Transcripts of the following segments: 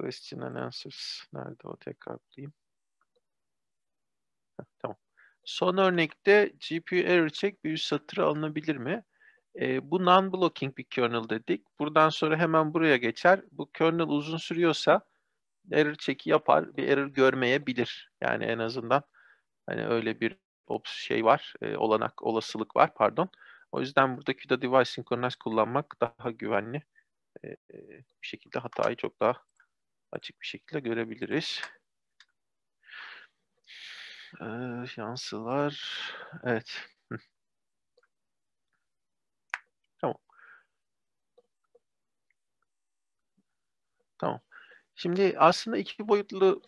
question and answers. Nerede o tekrar bulayım. Heh, tamam. Son örnekte GPU error check bir üst satır alınabilir mi? E, bu non-blocking bir kernel dedik. Buradan sonra hemen buraya geçer. Bu kernel uzun sürüyorsa error check'i yapar. Bir error görmeyebilir. Yani en azından hani öyle bir şey var. E, olanak, olasılık var pardon. O yüzden burada CUDA device synchronize kullanmak daha güvenli. Ee, e, bir şekilde hatayı çok daha açık bir şekilde görebiliriz. Ee, yansılar, evet. tamam. Tamam. Şimdi aslında iki boyutlu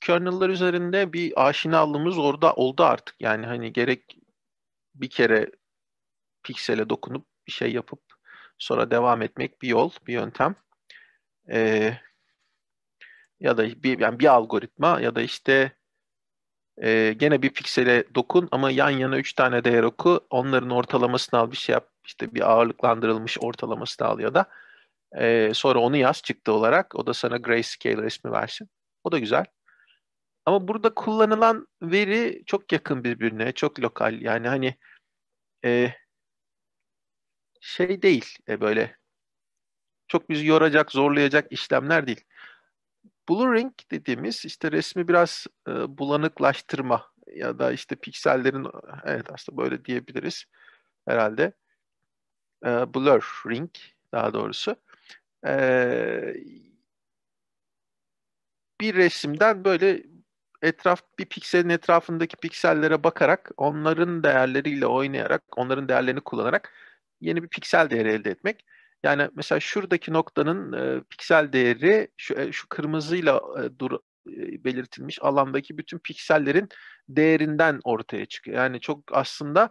kernel'lar üzerinde bir aşinalığımız orada oldu artık. Yani hani gerek bir kere piksele dokunup bir şey yapıp sonra devam etmek bir yol, bir yöntem. Ee, ya da bir yani bir algoritma ya da işte e, gene bir piksele dokun ama yan yana üç tane değer oku. Onların ortalamasını al bir şey yap. işte bir ağırlıklandırılmış ortalamasını al ya da e, sonra onu yaz çıktı olarak. O da sana grayscale resmi versin. O da güzel. Ama burada kullanılan veri çok yakın birbirine, çok lokal. Yani hani e, şey değil e, böyle çok bizi yoracak, zorlayacak işlemler değil. Blurring dediğimiz işte resmi biraz e, bulanıklaştırma ya da işte piksellerin evet aslında böyle diyebiliriz herhalde. E, blurring daha doğrusu. E, bir resimden böyle etraf bir pikselin etrafındaki piksellere bakarak onların değerleriyle oynayarak onların değerlerini kullanarak yeni bir piksel değeri elde etmek. Yani mesela şuradaki noktanın e, piksel değeri şu, şu kırmızıyla e, dur, belirtilmiş alandaki bütün piksellerin değerinden ortaya çıkıyor. Yani çok aslında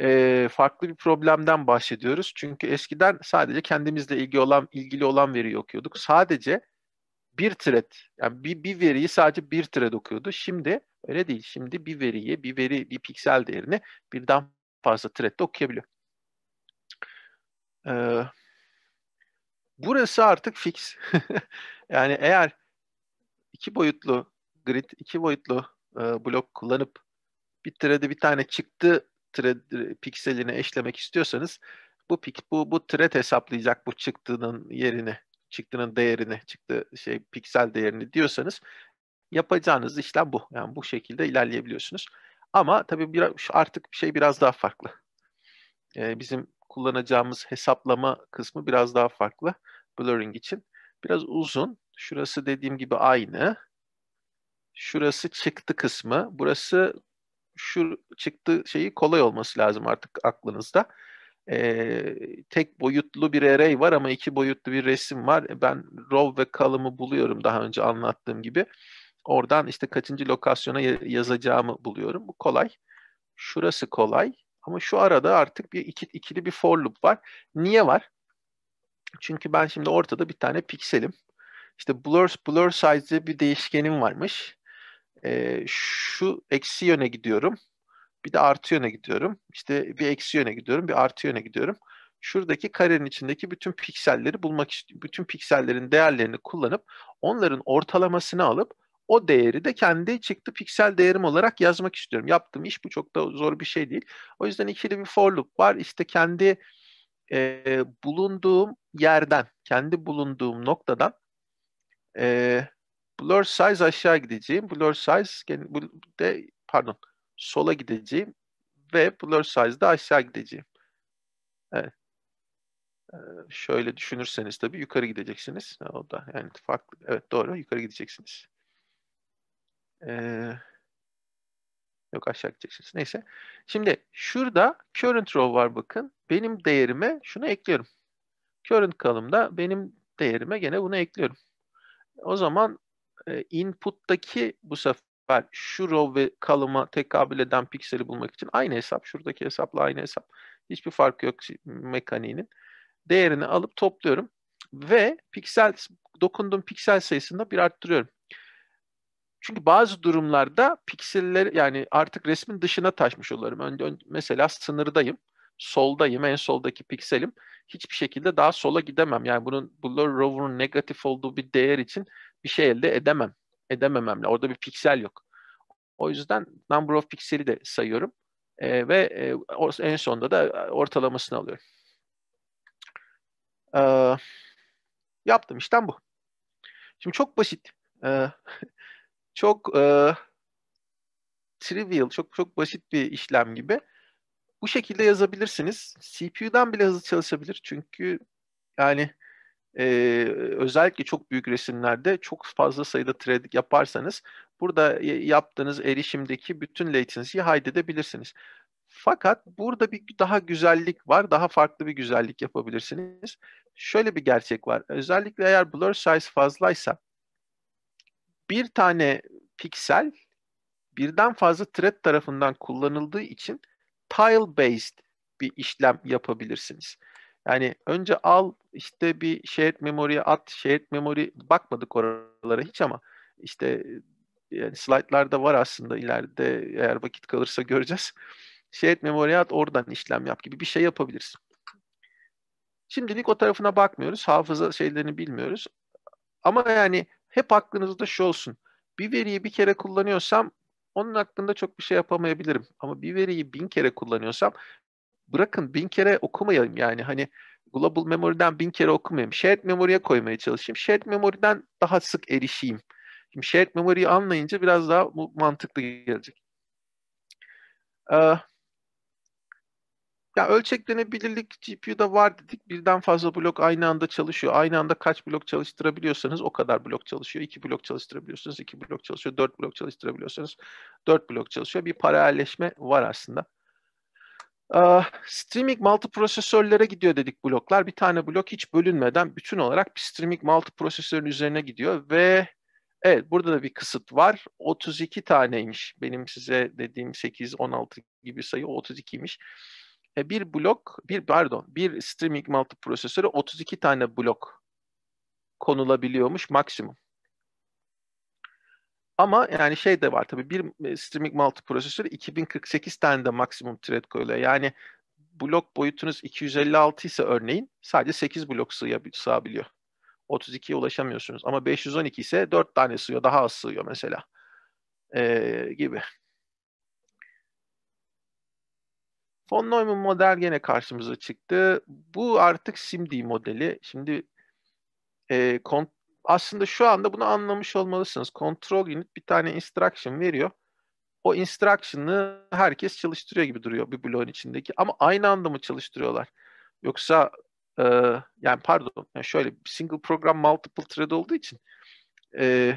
e, farklı bir problemden bahsediyoruz. Çünkü eskiden sadece kendimizle ilgili olan ilgili olan veriyi okuyorduk. Sadece bir thread, yani bir, bir veriyi sadece bir thread okuyordu. Şimdi öyle değil. Şimdi bir veriyi, bir veri, bir piksel değerini birden fazla threadde okuyabiliyor. Ee, burası artık fix. yani eğer iki boyutlu grid, iki boyutlu e, blok kullanıp bir thread'e bir tane çıktı thread e, pikselini eşlemek istiyorsanız bu pik, bu bu thread hesaplayacak bu çıktının yerini, çıktının değerini, çıktı şey piksel değerini diyorsanız yapacağınız işlem bu. Yani bu şekilde ilerleyebiliyorsunuz. Ama tabii biraz, artık şey biraz daha farklı. Ee, bizim kullanacağımız hesaplama kısmı biraz daha farklı blurring için. Biraz uzun. Şurası dediğim gibi aynı. Şurası çıktı kısmı. Burası şu çıktı şeyi kolay olması lazım artık aklınızda. Ee, tek boyutlu bir array var ama iki boyutlu bir resim var. E, ben row ve column'ı buluyorum daha önce anlattığım gibi. Oradan işte kaçıncı lokasyona yazacağımı buluyorum. Bu kolay. Şurası kolay. Ama şu arada artık bir iki, ikili bir for loop var. Niye var? Çünkü ben şimdi ortada bir tane pikselim. İşte blur, blur size bir değişkenim varmış. Ee, şu eksi yöne gidiyorum. Bir de artı yöne gidiyorum. İşte bir eksi yöne gidiyorum, bir artı yöne gidiyorum. Şuradaki karenin içindeki bütün pikselleri bulmak istiyorum. Bütün piksellerin değerlerini kullanıp onların ortalamasını alıp o değeri de kendi çıktı piksel değerim olarak yazmak istiyorum. Yaptığım iş bu çok da zor bir şey değil. O yüzden ikili bir for loop var. İşte kendi e, bulunduğum yerden, kendi bulunduğum noktadan e, blur size aşağı gideceğim. Blur size de pardon sola gideceğim ve blur size de aşağı gideceğim. Evet. şöyle düşünürseniz tabii yukarı gideceksiniz. O da yani farklı. Evet doğru yukarı gideceksiniz. Ee, yok aşağı gideceksiniz. Neyse. Şimdi şurada current row var bakın. Benim değerime şunu ekliyorum. Current kalımda benim değerime gene bunu ekliyorum. O zaman e, input'taki bu sefer şu row ve kalıma tekabül eden pikseli bulmak için aynı hesap. Şuradaki hesapla aynı hesap. Hiçbir fark yok mekaniğinin. Değerini alıp topluyorum ve piksel dokunduğum piksel sayısında bir arttırıyorum. Çünkü bazı durumlarda pikseller yani artık resmin dışına taşmış olurum. Ön, mesela sınırdayım. Soldayım. En soldaki pikselim. Hiçbir şekilde daha sola gidemem. Yani bunun Blur Rover'un negatif olduğu bir değer için bir şey elde edemem. Edemememle. Orada bir piksel yok. O yüzden number of pikseli de sayıyorum. E, ve e, en sonunda da e, ortalamasını alıyorum. E, ee, yaptım işten bu. Şimdi çok basit. E, çok e, trivial, çok çok basit bir işlem gibi. Bu şekilde yazabilirsiniz. CPU'dan bile hızlı çalışabilir. Çünkü yani e, özellikle çok büyük resimlerde çok fazla sayıda thread yaparsanız burada yaptığınız erişimdeki bütün latency'yi haydedebilirsiniz. Fakat burada bir daha güzellik var. Daha farklı bir güzellik yapabilirsiniz. Şöyle bir gerçek var. Özellikle eğer blur size fazlaysa bir tane piksel birden fazla thread tarafından kullanıldığı için tile based bir işlem yapabilirsiniz. Yani önce al işte bir shared memory'e at, shared memory bakmadık oralara hiç ama işte yani slaytlarda var aslında ileride eğer vakit kalırsa göreceğiz. Shared memory'e at oradan işlem yap gibi bir şey yapabilirsin. Şimdilik o tarafına bakmıyoruz. Hafıza şeylerini bilmiyoruz. Ama yani hep aklınızda şu olsun. Bir veriyi bir kere kullanıyorsam onun hakkında çok bir şey yapamayabilirim. Ama bir veriyi bin kere kullanıyorsam bırakın bin kere okumayayım yani hani global memory'den bin kere okumayayım. Shared memory'e koymaya çalışayım. Shared memory'den daha sık erişeyim. Şimdi shared memory'yi anlayınca biraz daha mantıklı gelecek. Ee, ya ölçeklenebilirlik GPU'da var dedik. Birden fazla blok aynı anda çalışıyor. Aynı anda kaç blok çalıştırabiliyorsanız o kadar blok çalışıyor. İki blok çalıştırabiliyorsunuz, iki blok çalışıyor. Dört blok çalıştırabiliyorsanız dört blok çalışıyor. Bir paralelleşme var aslında. Uh, streaming multiprosesörlere gidiyor dedik bloklar. Bir tane blok hiç bölünmeden bütün olarak bir streaming multiprosesörün üzerine gidiyor ve evet burada da bir kısıt var. 32 taneymiş. Benim size dediğim 8-16 gibi sayı 32'ymiş. E, bir blok, bir pardon, bir streaming multiprosesörü 32 tane blok konulabiliyormuş maksimum. Ama yani şey de var tabii bir e, streaming multiprosesör 2048 tane de maksimum thread koyuyor. Yani blok boyutunuz 256 ise örneğin sadece 8 blok sığabiliyor. 32'ye ulaşamıyorsunuz. Ama 512 ise 4 tane sığıyor. Daha az sığıyor mesela. Ee, gibi. Von Neumann model gene karşımıza çıktı. Bu artık SIMD modeli. Şimdi e, kont aslında şu anda bunu anlamış olmalısınız. Kontrol unit bir tane instruction veriyor. O instruction'ı herkes çalıştırıyor gibi duruyor bir bloğun içindeki. Ama aynı anda mı çalıştırıyorlar? Yoksa e, yani pardon yani şöyle single program multiple thread olduğu için e,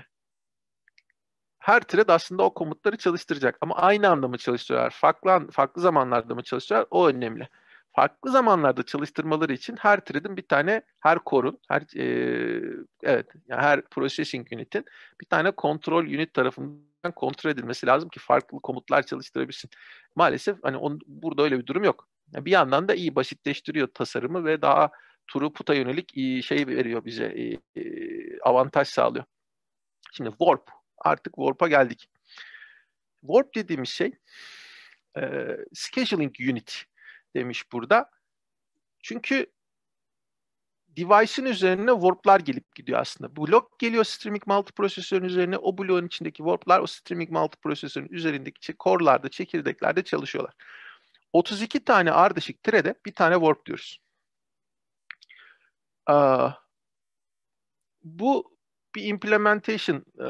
her thread aslında o komutları çalıştıracak. Ama aynı anda mı çalıştırıyorlar? Farklı, farklı zamanlarda mı çalıştırıyorlar? O önemli. Farklı zamanlarda çalıştırmaları için her thread'in bir tane, her core'un, her e, evet, yani her processing unit'in bir tane kontrol unit tarafından kontrol edilmesi lazım ki farklı komutlar çalıştırabilsin. Maalesef hani on, burada öyle bir durum yok. Yani bir yandan da iyi basitleştiriyor tasarımı ve daha turu puta yönelik şey veriyor bize, avantaj sağlıyor. Şimdi warp artık Warp'a geldik. Warp dediğimiz şey e, scheduling unit demiş burada. Çünkü device'ın üzerine warp'lar gelip gidiyor aslında. Blok geliyor streaming multiprosesörün üzerine. O bloğun içindeki warp'lar o streaming multiprosesörün üzerindeki core'larda, çekirdeklerde çalışıyorlar. 32 tane ardışık trede bir tane warp diyoruz. Ee, bu bir implementation e,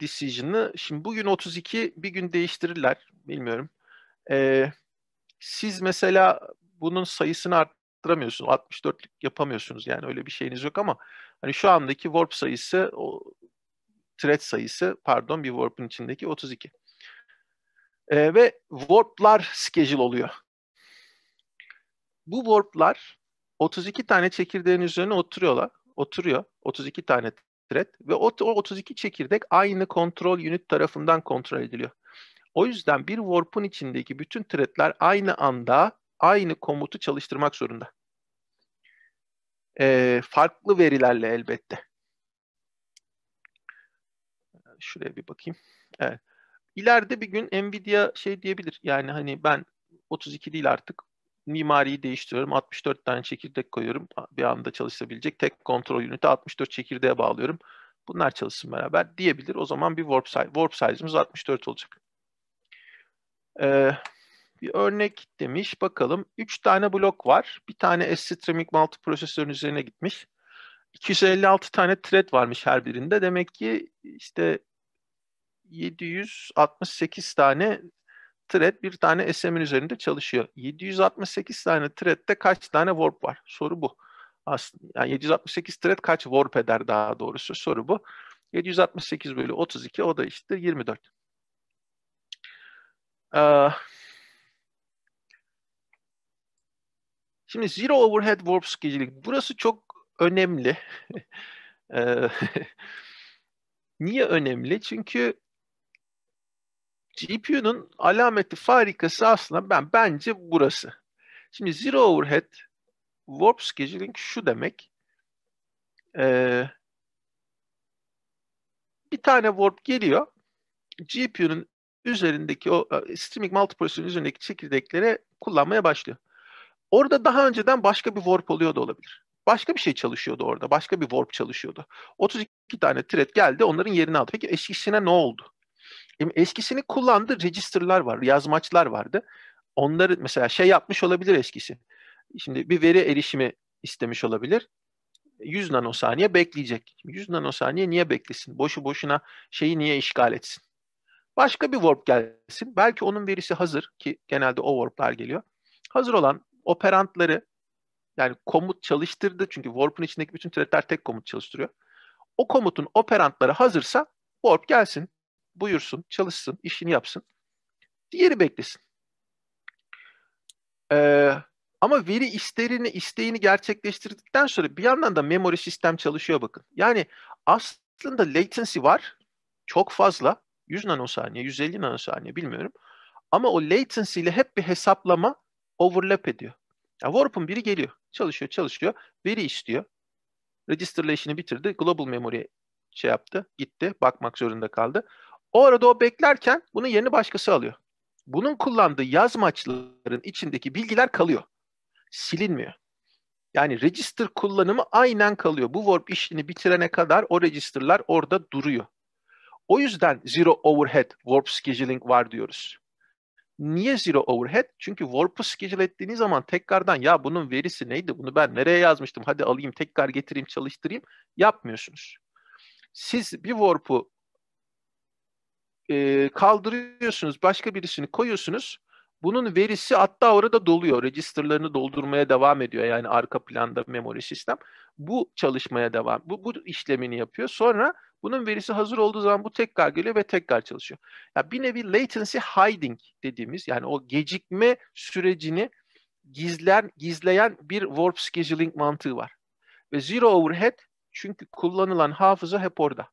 decision'ı şimdi bugün 32 bir gün değiştirirler bilmiyorum. E, siz mesela bunun sayısını arttıramıyorsunuz. 64'lük yapamıyorsunuz yani öyle bir şeyiniz yok ama hani şu andaki warp sayısı o thread sayısı pardon bir warp'ın içindeki 32. E, ve warp'lar schedule oluyor. Bu warp'lar 32 tane çekirdeğin üzerine oturuyorlar. Oturuyor. 32 tane thread ve o, o 32 çekirdek aynı kontrol unit tarafından kontrol ediliyor. O yüzden bir warp'un içindeki bütün threadler aynı anda aynı komutu çalıştırmak zorunda. Ee, farklı verilerle elbette. Şuraya bir bakayım. Evet. İleride bir gün Nvidia şey diyebilir. Yani hani ben 32 değil artık mimariyi değiştiriyorum. 64 tane çekirdek koyuyorum. Bir anda çalışabilecek tek kontrol ünite 64 çekirdeğe bağlıyorum. Bunlar çalışsın beraber diyebilir. O zaman bir warp, size, warp size'ımız 64 olacak. Ee, bir örnek demiş. Bakalım 3 tane blok var. Bir tane S-Streaming multiprosesörün üzerine gitmiş. 256 tane thread varmış her birinde. Demek ki işte 768 tane thread bir tane SM'in üzerinde çalışıyor. 768 tane thread'de kaç tane warp var? Soru bu. Aslında yani 768 thread kaç warp eder daha doğrusu soru bu. 768 bölü 32 o da işte 24. Ee, şimdi zero overhead warp scaling burası çok önemli. Eh, niye önemli? Çünkü GPU'nun alameti farikası aslında ben bence burası. Şimdi zero overhead warp scheduling şu demek. Ee, bir tane warp geliyor. GPU'nun üzerindeki o e, streaming multiprocessor'ın üzerindeki çekirdeklere kullanmaya başlıyor. Orada daha önceden başka bir warp oluyor da olabilir. Başka bir şey çalışıyordu orada. Başka bir warp çalışıyordu. 32 tane thread geldi onların yerini aldı. Peki eşkisine ne oldu? Eskisini kullandı. Register'lar var, yazmaçlar vardı. Onları mesela şey yapmış olabilir eskisi. Şimdi bir veri erişimi istemiş olabilir. 100 nanosaniye bekleyecek. 100 nanosaniye niye beklesin? Boşu boşuna şeyi niye işgal etsin? Başka bir warp gelsin. Belki onun verisi hazır ki genelde o warp'lar geliyor. Hazır olan operantları yani komut çalıştırdı. Çünkü warp'un içindeki bütün threadler tek komut çalıştırıyor. O komutun operantları hazırsa warp gelsin buyursun, çalışsın, işini yapsın. Diğeri beklesin. Ee, ama veri isterini isteğini gerçekleştirdikten sonra bir yandan da memory sistem çalışıyor bakın. Yani aslında latency var. Çok fazla. 100 nanosaniye, 150 nanosaniye bilmiyorum. Ama o latency ile hep bir hesaplama overlap ediyor. Ya Warp'un biri geliyor. Çalışıyor, çalışıyor. Veri istiyor. Register'la bitirdi. Global memory'e şey yaptı. Gitti. Bakmak zorunda kaldı. O arada o beklerken bunun yerini başkası alıyor. Bunun kullandığı yaz yazmaçların içindeki bilgiler kalıyor. Silinmiyor. Yani register kullanımı aynen kalıyor. Bu warp işini bitirene kadar o registerlar orada duruyor. O yüzden zero overhead warp scheduling var diyoruz. Niye zero overhead? Çünkü warp'u schedule ettiğiniz zaman tekrardan ya bunun verisi neydi? Bunu ben nereye yazmıştım? Hadi alayım tekrar getireyim çalıştırayım. Yapmıyorsunuz. Siz bir warp'u e, kaldırıyorsunuz, başka birisini koyuyorsunuz. Bunun verisi hatta orada doluyor. Registerlarını doldurmaya devam ediyor. Yani arka planda memori sistem. Bu çalışmaya devam, bu, bu işlemini yapıyor. Sonra bunun verisi hazır olduğu zaman bu tekrar geliyor ve tekrar çalışıyor. Ya yani bir nevi latency hiding dediğimiz yani o gecikme sürecini gizlen, gizleyen bir warp scheduling mantığı var. Ve zero overhead çünkü kullanılan hafıza hep orada.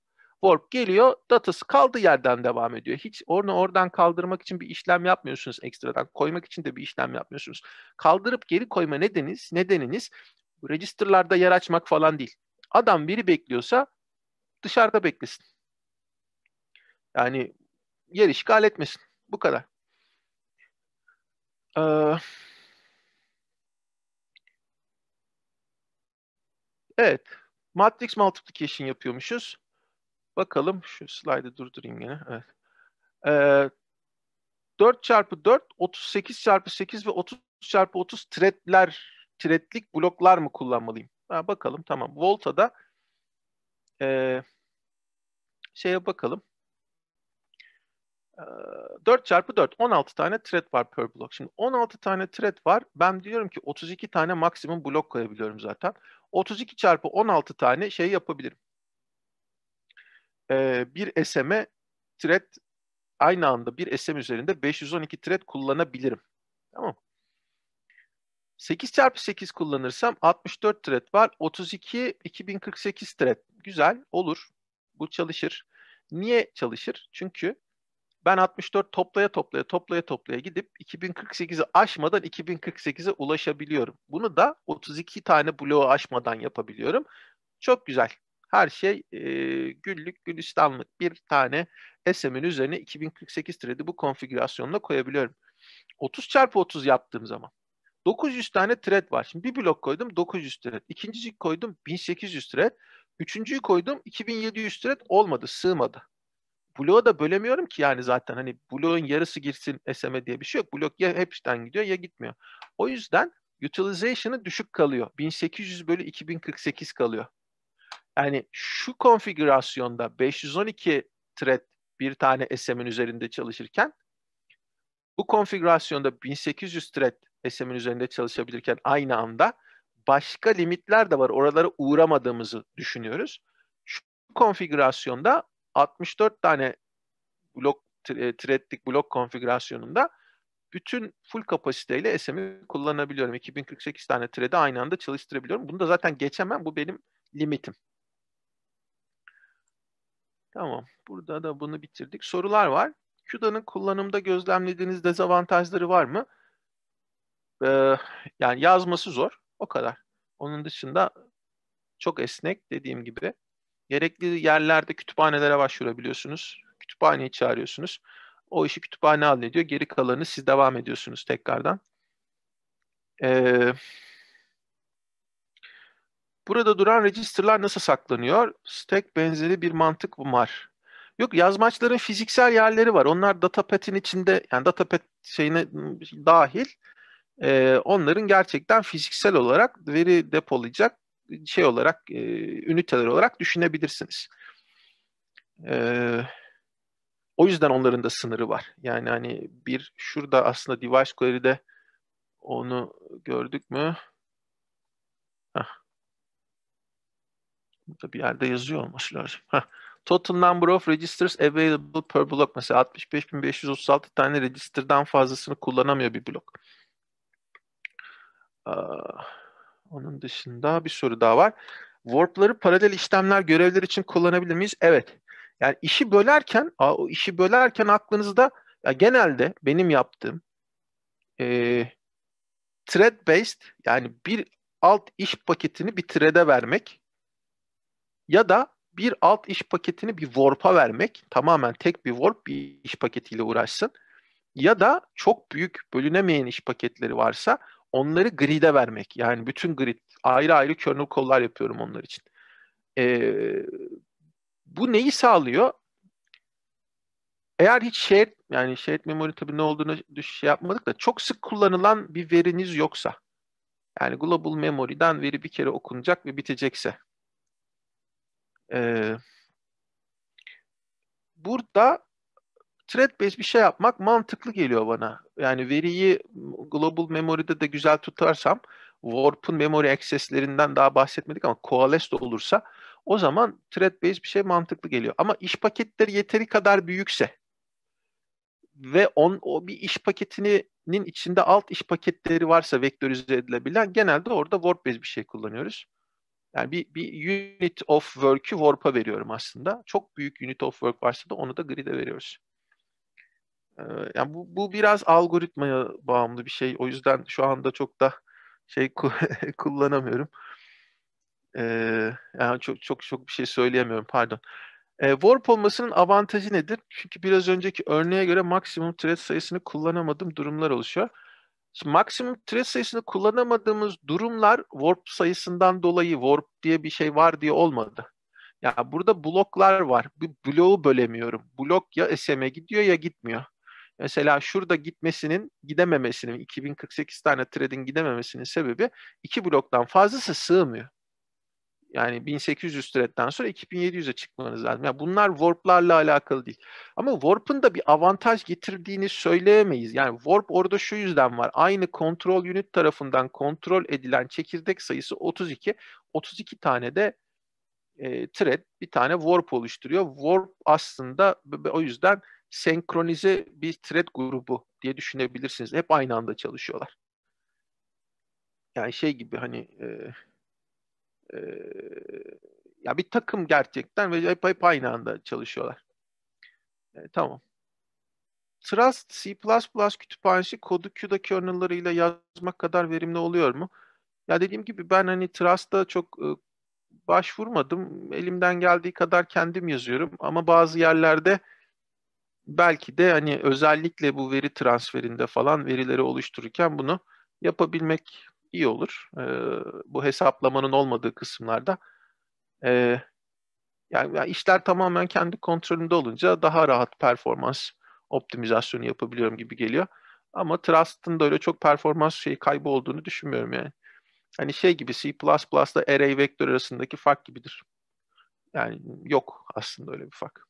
Borg geliyor, datası kaldığı yerden devam ediyor. Hiç onu oradan kaldırmak için bir işlem yapmıyorsunuz ekstradan. Koymak için de bir işlem yapmıyorsunuz. Kaldırıp geri koyma nedeniniz, nedeniniz registerlarda yer açmak falan değil. Adam biri bekliyorsa dışarıda beklesin. Yani yer işgal etmesin. Bu kadar. Ee, evet. Matrix multiplication yapıyormuşuz. Bakalım şu slaydı durdurayım yine. Evet. Ee, 4 çarpı 4, 38 çarpı 8 ve 30 çarpı 30 threadler, threadlik bloklar mı kullanmalıyım? Ha, bakalım tamam. Volta'da e, şeye bakalım. 4 ee, çarpı 4 16 tane thread var per blok. Şimdi 16 tane thread var. Ben diyorum ki 32 tane maksimum blok koyabiliyorum zaten. 32 çarpı 16 tane şey yapabilirim e, bir SM'e thread aynı anda bir SM üzerinde 512 thread kullanabilirim. Tamam 8 çarpı 8 kullanırsam 64 thread var. 32 2048 thread. Güzel olur. Bu çalışır. Niye çalışır? Çünkü ben 64 toplaya toplaya toplaya toplaya gidip 2048'i aşmadan 2048'e ulaşabiliyorum. Bunu da 32 tane bloğu aşmadan yapabiliyorum. Çok güzel her şey e, güllük gülistanlık bir tane SM'in üzerine 2048 thread'i bu konfigürasyonla koyabiliyorum. 30 çarpı 30 yaptığım zaman 900 tane thread var. Şimdi bir blok koydum 900 thread. İkinciyi koydum 1800 thread. Üçüncüyü koydum 2700 thread olmadı sığmadı. Bloğu da bölemiyorum ki yani zaten hani bloğun yarısı girsin SM'e diye bir şey yok. Blok ya hepsinden gidiyor ya gitmiyor. O yüzden utilization'ı düşük kalıyor. 1800 bölü 2048 kalıyor. Yani şu konfigürasyonda 512 thread bir tane SM'in üzerinde çalışırken bu konfigürasyonda 1800 thread SM'in üzerinde çalışabilirken aynı anda başka limitler de var. Oralara uğramadığımızı düşünüyoruz. Şu konfigürasyonda 64 tane blok e, threadlik blok konfigürasyonunda bütün full kapasiteyle SM'i kullanabiliyorum. 2048 tane thread'i aynı anda çalıştırabiliyorum. Bunu da zaten geçemem. Bu benim limitim. Tamam. Burada da bunu bitirdik. Sorular var. Q'danın kullanımda gözlemlediğiniz dezavantajları var mı? Ee, yani yazması zor. O kadar. Onun dışında çok esnek dediğim gibi. Gerekli yerlerde kütüphanelere başvurabiliyorsunuz. Kütüphaneyi çağırıyorsunuz. O işi kütüphane hallediyor. Geri kalanı siz devam ediyorsunuz tekrardan. Ee, Burada duran register'lar nasıl saklanıyor? Stack benzeri bir mantık var. Yok yazmaçların fiziksel yerleri var. Onlar data içinde yani data şeyine dahil e, onların gerçekten fiziksel olarak veri depolayacak şey olarak e, üniteler olarak düşünebilirsiniz. E, o yüzden onların da sınırı var. Yani hani bir şurada aslında device query'de onu gördük mü? Heh. Burada bir yerde yazıyor olması lazım. Total number of registers available per block. Mesela 65.536 tane register'dan fazlasını kullanamıyor bir blok. Ee, onun dışında bir soru daha var. Warp'ları paralel işlemler görevler için kullanabilir miyiz? Evet. Yani işi bölerken, o işi bölerken aklınızda ya genelde benim yaptığım e, thread based yani bir alt iş paketini bir thread'e vermek ya da bir alt iş paketini bir warp'a vermek, tamamen tek bir warp bir iş paketiyle uğraşsın. Ya da çok büyük bölünemeyen iş paketleri varsa onları grid'e vermek. Yani bütün grid ayrı ayrı kernel kollar yapıyorum onlar için. Ee, bu neyi sağlıyor? Eğer hiç shared yani shared memory tabii ne olduğunu şey yapmadık da çok sık kullanılan bir veriniz yoksa yani global memory'den veri bir kere okunacak ve bitecekse ee, burada thread based bir şey yapmak mantıklı geliyor bana. Yani veriyi global memory'de de güzel tutarsam warpın memory access'lerinden daha bahsetmedik ama coalesce olursa o zaman thread based bir şey mantıklı geliyor. Ama iş paketleri yeteri kadar büyükse ve on, o bir iş paketinin içinde alt iş paketleri varsa vektörize edilebilen genelde orada warp based bir şey kullanıyoruz. Yani bir, bir unit of work'ü warp'a veriyorum aslında. Çok büyük unit of work varsa da onu da grid'e veriyoruz. Ee, yani bu, bu biraz algoritmaya bağımlı bir şey. O yüzden şu anda çok da şey kullanamıyorum. Ee, yani çok çok çok bir şey söyleyemiyorum pardon. E, warp olmasının avantajı nedir? Çünkü biraz önceki örneğe göre maksimum thread sayısını kullanamadığım durumlar oluşuyor maksimum türev sayısını kullanamadığımız durumlar warp sayısından dolayı warp diye bir şey var diye olmadı. Ya yani burada bloklar var. Bir bloğu bölemiyorum. Blok ya SM'e gidiyor ya gitmiyor. Mesela şurada gitmesinin, gidememesinin, 2048 tane thread'in gidememesinin sebebi iki bloktan fazlası sığmıyor. Yani 1800 türetten sonra 2700'e çıkmanız lazım. Yani bunlar warp'larla alakalı değil. Ama warp'ın da bir avantaj getirdiğini söyleyemeyiz. Yani warp orada şu yüzden var. Aynı kontrol unit tarafından kontrol edilen çekirdek sayısı 32. 32 tane de e, thread bir tane warp oluşturuyor. Warp aslında o yüzden senkronize bir thread grubu diye düşünebilirsiniz. Hep aynı anda çalışıyorlar. Yani şey gibi hani e, ee, ya bir takım gerçekten ve hep, hep aynı anda çalışıyorlar. E, tamam. Trust C++ kütüphanesi kodu Q'da kernel'larıyla yazmak kadar verimli oluyor mu? Ya dediğim gibi ben hani Trust'a çok e, başvurmadım. Elimden geldiği kadar kendim yazıyorum ama bazı yerlerde belki de hani özellikle bu veri transferinde falan verileri oluştururken bunu yapabilmek iyi olur. E, bu hesaplamanın olmadığı kısımlarda e, yani, yani işler tamamen kendi kontrolümde olunca daha rahat performans optimizasyonu yapabiliyorum gibi geliyor. Ama Trust'ın da öyle çok performans şeyi kaybı olduğunu düşünmüyorum yani. Hani şey gibi C++'da array vektör arasındaki fark gibidir. Yani yok aslında öyle bir fark.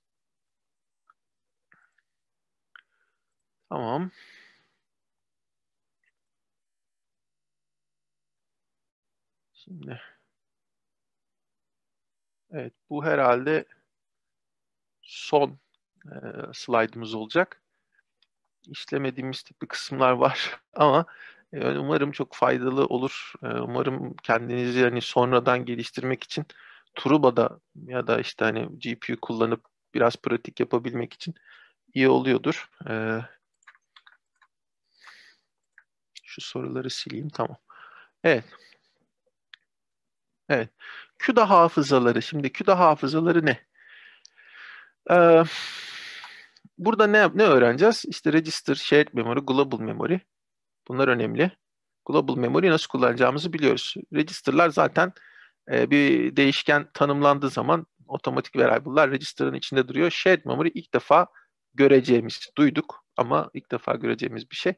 Tamam. Şimdi. Evet bu herhalde son e, slide'ımız olacak. İşlemediğimiz tipi kısımlar var ama e, umarım çok faydalı olur. E, umarım kendinizi hani sonradan geliştirmek için Turuba'da ya da işte hani GPU kullanıp biraz pratik yapabilmek için iyi oluyordur. E, şu soruları sileyim tamam. Evet. Evet. Küda hafızaları. Şimdi küda hafızaları ne? Ee, burada ne ne öğreneceğiz? İşte register, shared memory, global memory. Bunlar önemli. Global memory nasıl kullanacağımızı biliyoruz. Register'lar zaten e, bir değişken tanımlandığı zaman otomatik variable'lar register'ın içinde duruyor. Shared memory ilk defa göreceğimiz, duyduk ama ilk defa göreceğimiz bir şey.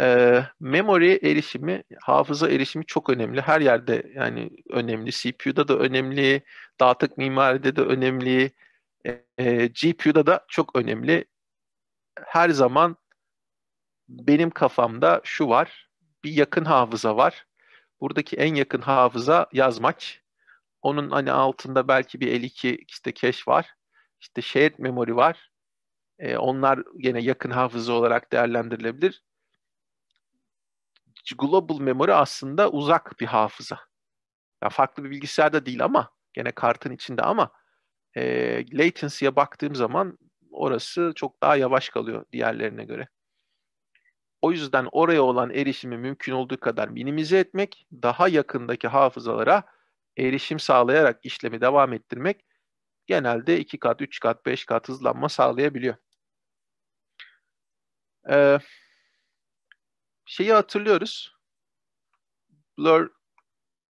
E, memory erişimi, hafıza erişimi çok önemli. Her yerde yani önemli. CPU'da da önemli, dağıtık mimaride de önemli, e, GPU'da da çok önemli. Her zaman benim kafamda şu var, bir yakın hafıza var. Buradaki en yakın hafıza yazmak. Onun hani altında belki bir 52 işte cache var. İşte shared memory var. E, onlar yine yakın hafıza olarak değerlendirilebilir global memory aslında uzak bir hafıza. Yani farklı bir bilgisayarda değil ama gene kartın içinde ama e, latency'ye baktığım zaman orası çok daha yavaş kalıyor diğerlerine göre. O yüzden oraya olan erişimi mümkün olduğu kadar minimize etmek, daha yakındaki hafızalara erişim sağlayarak işlemi devam ettirmek genelde 2 kat, 3 kat, 5 kat hızlanma sağlayabiliyor. Ee, şeyi hatırlıyoruz. Blur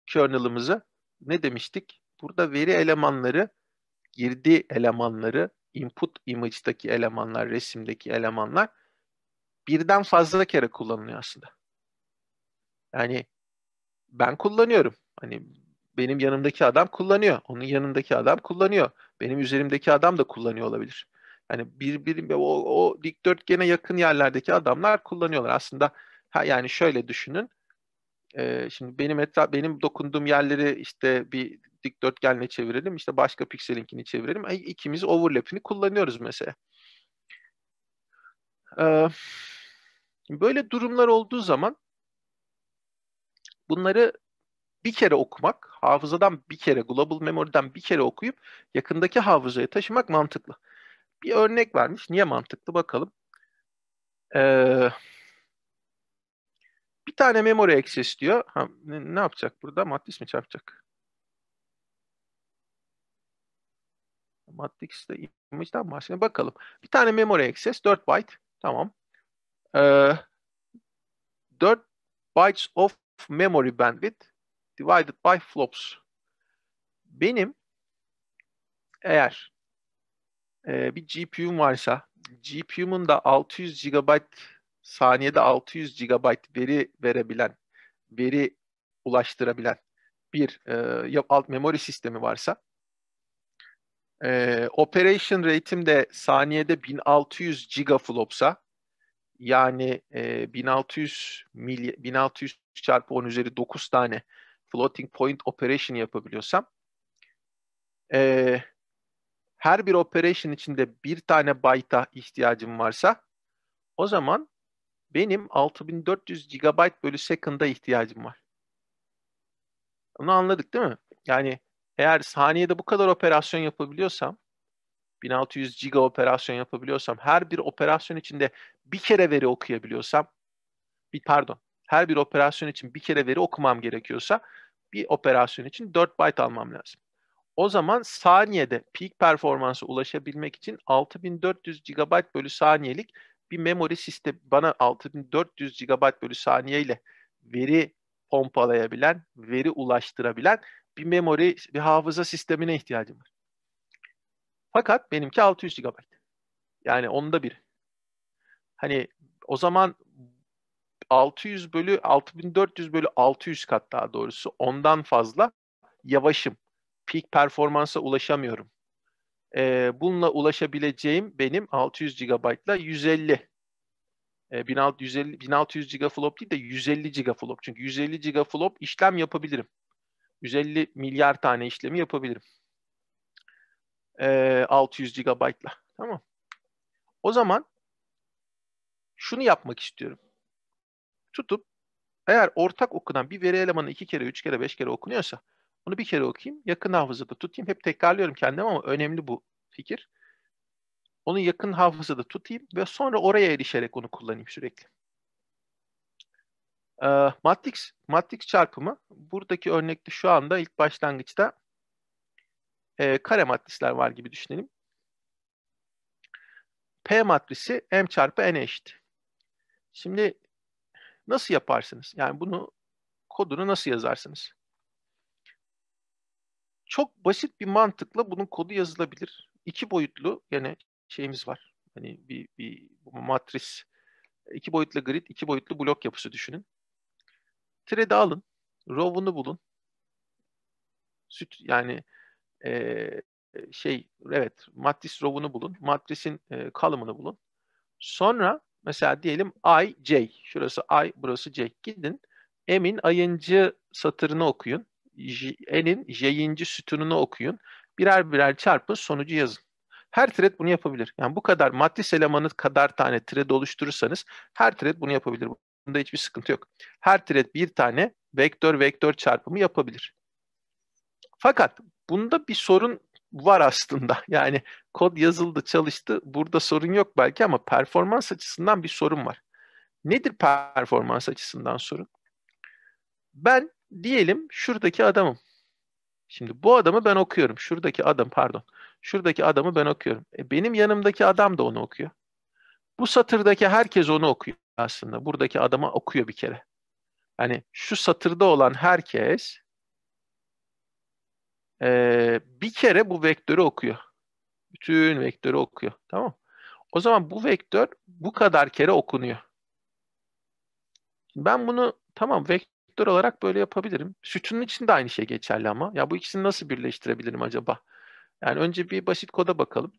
kernel'ımızı ne demiştik? Burada veri elemanları, girdi elemanları, input image'daki elemanlar, resimdeki elemanlar birden fazla kere kullanılıyor aslında. Yani ben kullanıyorum. Hani benim yanımdaki adam kullanıyor. Onun yanındaki adam kullanıyor. Benim üzerimdeki adam da kullanıyor olabilir. Yani birbirim o, o dikdörtgene yakın yerlerdeki adamlar kullanıyorlar. Aslında Ha, yani şöyle düşünün. E, şimdi benim etraf, benim dokunduğum yerleri işte bir dikdörtgenle çevirelim. işte başka pikselinkini çevirelim. E, ikimiz overlap'ini kullanıyoruz mesela. E, böyle durumlar olduğu zaman bunları bir kere okumak, hafızadan bir kere, global memory'den bir kere okuyup yakındaki hafızaya taşımak mantıklı. Bir örnek vermiş. Niye mantıklı bakalım. Ee, tane memory access diyor. Ha, ne, ne yapacak burada? Matris mi çarpacak? Matrix'te image'den bahsediyor. Bakalım. Bir tane memory access 4 byte. Tamam. Ee, 4 bytes of memory bandwidth divided by flops. Benim eğer e, bir GPU'm varsa GPU'mun da 600 GB saniyede 600 GB veri verebilen, veri ulaştırabilen bir e, alt memori sistemi varsa e, operation rate'im de saniyede 1600 gigaflopsa yani e, 1600 milya, 1600 çarpı 10 üzeri 9 tane floating point operation yapabiliyorsam e, her bir operation içinde bir tane byte'a ihtiyacım varsa o zaman benim 6400 GB bölü second'a ihtiyacım var. Bunu anladık değil mi? Yani eğer saniyede bu kadar operasyon yapabiliyorsam 1600 giga operasyon yapabiliyorsam, her bir operasyon içinde bir kere veri okuyabiliyorsam, bir pardon, her bir operasyon için bir kere veri okumam gerekiyorsa bir operasyon için 4 byte almam lazım. O zaman saniyede peak performansa ulaşabilmek için 6400 GB bölü saniyelik bir memory sistem bana 6400 GB bölü saniye ile veri pompalayabilen, veri ulaştırabilen bir memory, bir hafıza sistemine ihtiyacım var. Fakat benimki 600 GB. Yani onda bir. Hani o zaman 600 bölü 6400 bölü 600 kat daha doğrusu ondan fazla yavaşım. Peak performansa ulaşamıyorum. E, bununla ulaşabileceğim benim 600 GB'la 150 e, 1650 1600 gigaflop değil de 150 gigaflop. Çünkü 150 gigaflop işlem yapabilirim. 150 milyar tane işlemi yapabilirim. E, 600 gigabaytla, Tamam. O zaman şunu yapmak istiyorum. Tutup eğer ortak okunan bir veri elemanı iki kere, üç kere, beş kere okunuyorsa onu bir kere okuyayım, yakın hafızada tutayım. Hep tekrarlıyorum kendim ama önemli bu fikir. Onu yakın hafızada tutayım ve sonra oraya erişerek onu kullanayım sürekli. E, matrix, matrix çarpımı buradaki örnekte şu anda ilk başlangıçta e, kare matrisler var gibi düşünelim. P matrisi M çarpı N eşit. Şimdi nasıl yaparsınız? Yani bunu kodunu nasıl yazarsınız? çok basit bir mantıkla bunun kodu yazılabilir. İki boyutlu yani şeyimiz var. Hani bir, bir matris, iki boyutlu grid, iki boyutlu blok yapısı düşünün. Thread'i alın, row'unu bulun. Süt yani e, şey evet matris row'unu bulun. Matrisin e, kalımını bulun. Sonra mesela diyelim i, j. Şurası i, burası j. Gidin m'in ayıncı satırını okuyun. N'in jinci sütununu okuyun. Birer birer çarpın sonucu yazın. Her thread bunu yapabilir. Yani bu kadar matris elemanı kadar tane thread oluşturursanız her thread bunu yapabilir. Bunda hiçbir sıkıntı yok. Her thread bir tane vektör vektör çarpımı yapabilir. Fakat bunda bir sorun var aslında. Yani kod yazıldı, çalıştı. Burada sorun yok belki ama performans açısından bir sorun var. Nedir performans açısından sorun? Ben diyelim şuradaki adamım. Şimdi bu adamı ben okuyorum. Şuradaki adam pardon. Şuradaki adamı ben okuyorum. E, benim yanımdaki adam da onu okuyor. Bu satırdaki herkes onu okuyor aslında. Buradaki adama okuyor bir kere. hani şu satırda olan herkes e, bir kere bu vektörü okuyor. Bütün vektörü okuyor. Tamam O zaman bu vektör bu kadar kere okunuyor. Ben bunu tamam vektör sektör olarak böyle yapabilirim. Sütunun için de aynı şey geçerli ama. Ya bu ikisini nasıl birleştirebilirim acaba? Yani önce bir basit koda bakalım.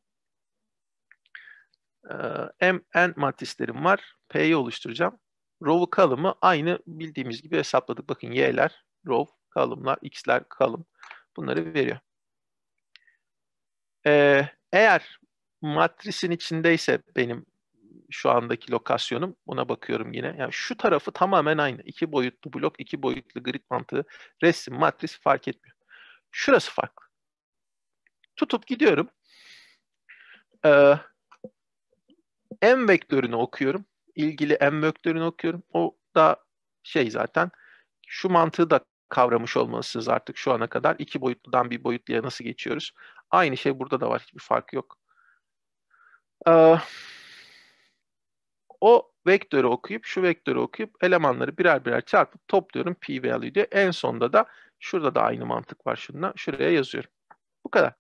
Ee, M, N matrislerim var. P'yi oluşturacağım. Row'u kalımı aynı bildiğimiz gibi hesapladık. Bakın Y'ler, row, kalımlar, X'ler, kalım. Bunları veriyor. Ee, eğer matrisin içindeyse benim şu andaki lokasyonum buna bakıyorum yine. Yani şu tarafı tamamen aynı. İki boyutlu blok, iki boyutlu grid mantığı, resim, matris fark etmiyor. Şurası farklı. Tutup gidiyorum. Ee, M vektörünü okuyorum. İlgili M vektörünü okuyorum. O da şey zaten şu mantığı da kavramış olmalısınız artık şu ana kadar. iki boyutludan bir boyutluya nasıl geçiyoruz? Aynı şey burada da var. Hiçbir fark yok. Ee, o vektörü okuyup şu vektörü okuyup elemanları birer birer çarpıp topluyorum p value diye. En sonda da şurada da aynı mantık var şununla. Şuraya yazıyorum. Bu kadar.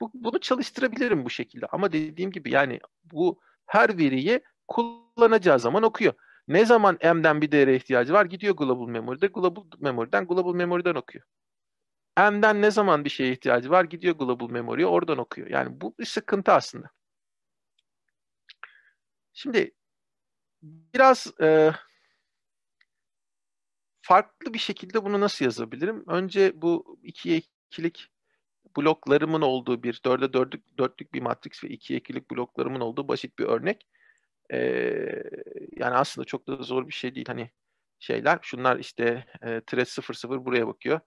Bu, bunu çalıştırabilirim bu şekilde. Ama dediğim gibi yani bu her veriyi kullanacağı zaman okuyor. Ne zaman M'den bir değere ihtiyacı var? Gidiyor global memory'de. Global memory'den global memory'den okuyor. M'den ne zaman bir şeye ihtiyacı var? Gidiyor global memory'e oradan okuyor. Yani bu bir sıkıntı aslında. Şimdi biraz e, farklı bir şekilde bunu nasıl yazabilirim? Önce bu ikiye ikilik bloklarımın olduğu bir dörde dörtlük, dörtlük bir matris ve ikiye ikilik bloklarımın olduğu basit bir örnek. E, yani aslında çok da zor bir şey değil. Hani şeyler şunlar işte e, thread 00 buraya bakıyor.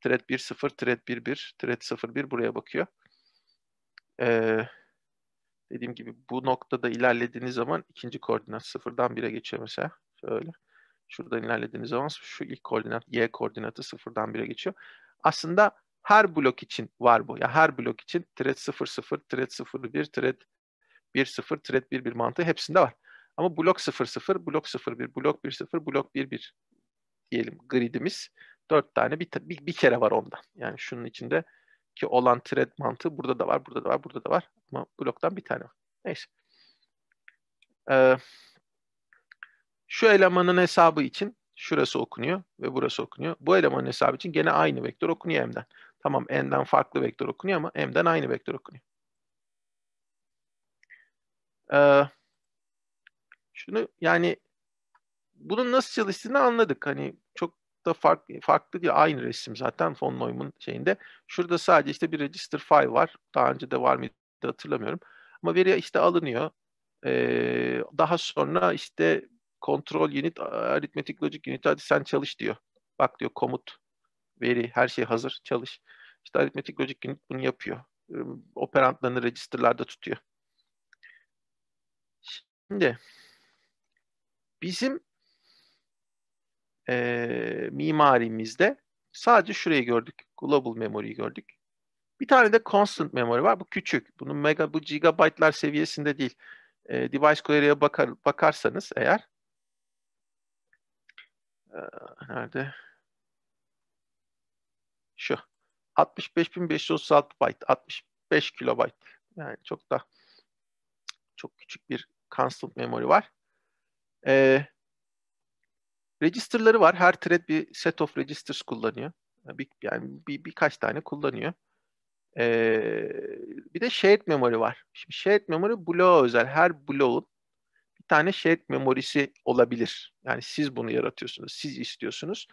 Thread 10, thread 11, thread 01 buraya bakıyor. Eee Dediğim gibi bu noktada ilerlediğiniz zaman ikinci koordinat sıfırdan bire geçiyor mesela. Şöyle. Şuradan ilerlediğiniz zaman şu ilk koordinat y koordinatı sıfırdan bire geçiyor. Aslında her blok için var bu. Ya yani her blok için 0 0 0 1 thread 1 0 10, 1 1 mantığı hepsinde var. Ama blok 0 0 blok 0 1 blok 1 0 blok 1 1 diyelim gridimiz. Dört tane bir, bir, bir kere var ondan. Yani şunun içinde ki olan thread mantığı burada da var, burada da var, burada da var. Ama bloktan bir tane var. Neyse. Ee, şu elemanın hesabı için şurası okunuyor ve burası okunuyor. Bu elemanın hesabı için gene aynı vektör okunuyor m'den. Tamam n'den farklı vektör okunuyor ama m'den aynı vektör okunuyor. Ee, şunu yani bunun nasıl çalıştığını anladık. Hani çok da farklı, farklı değil. Aynı resim zaten von Neumann'ın şeyinde. Şurada sadece işte bir register file var. Daha önce de var mıydı hatırlamıyorum. Ama veri işte alınıyor. Ee, daha sonra işte kontrol unit, aritmetik logic unit hadi sen çalış diyor. Bak diyor komut, veri, her şey hazır çalış. İşte aritmetik logic unit bunu yapıyor. Ee, operantlarını registerlarda tutuyor. Şimdi bizim e, mimarimizde sadece şurayı gördük. Global memory'yi gördük. Bir tane de constant memory var. Bu küçük. Bunun mega, bu gigabyte'lar seviyesinde değil. E, device query'e bakar, bakarsanız eğer e, nerede? Şu. 65.536 byte. 65 kilobayt. Yani çok da çok küçük bir constant memory var. E, Register'ları var. Her thread bir set of registers kullanıyor. Bir, yani bir, birkaç tane kullanıyor. Ee, bir de shared memory var. Şimdi shared memory bloğa özel. Her bloğun bir tane shared memorisi olabilir. Yani siz bunu yaratıyorsunuz, siz istiyorsunuz.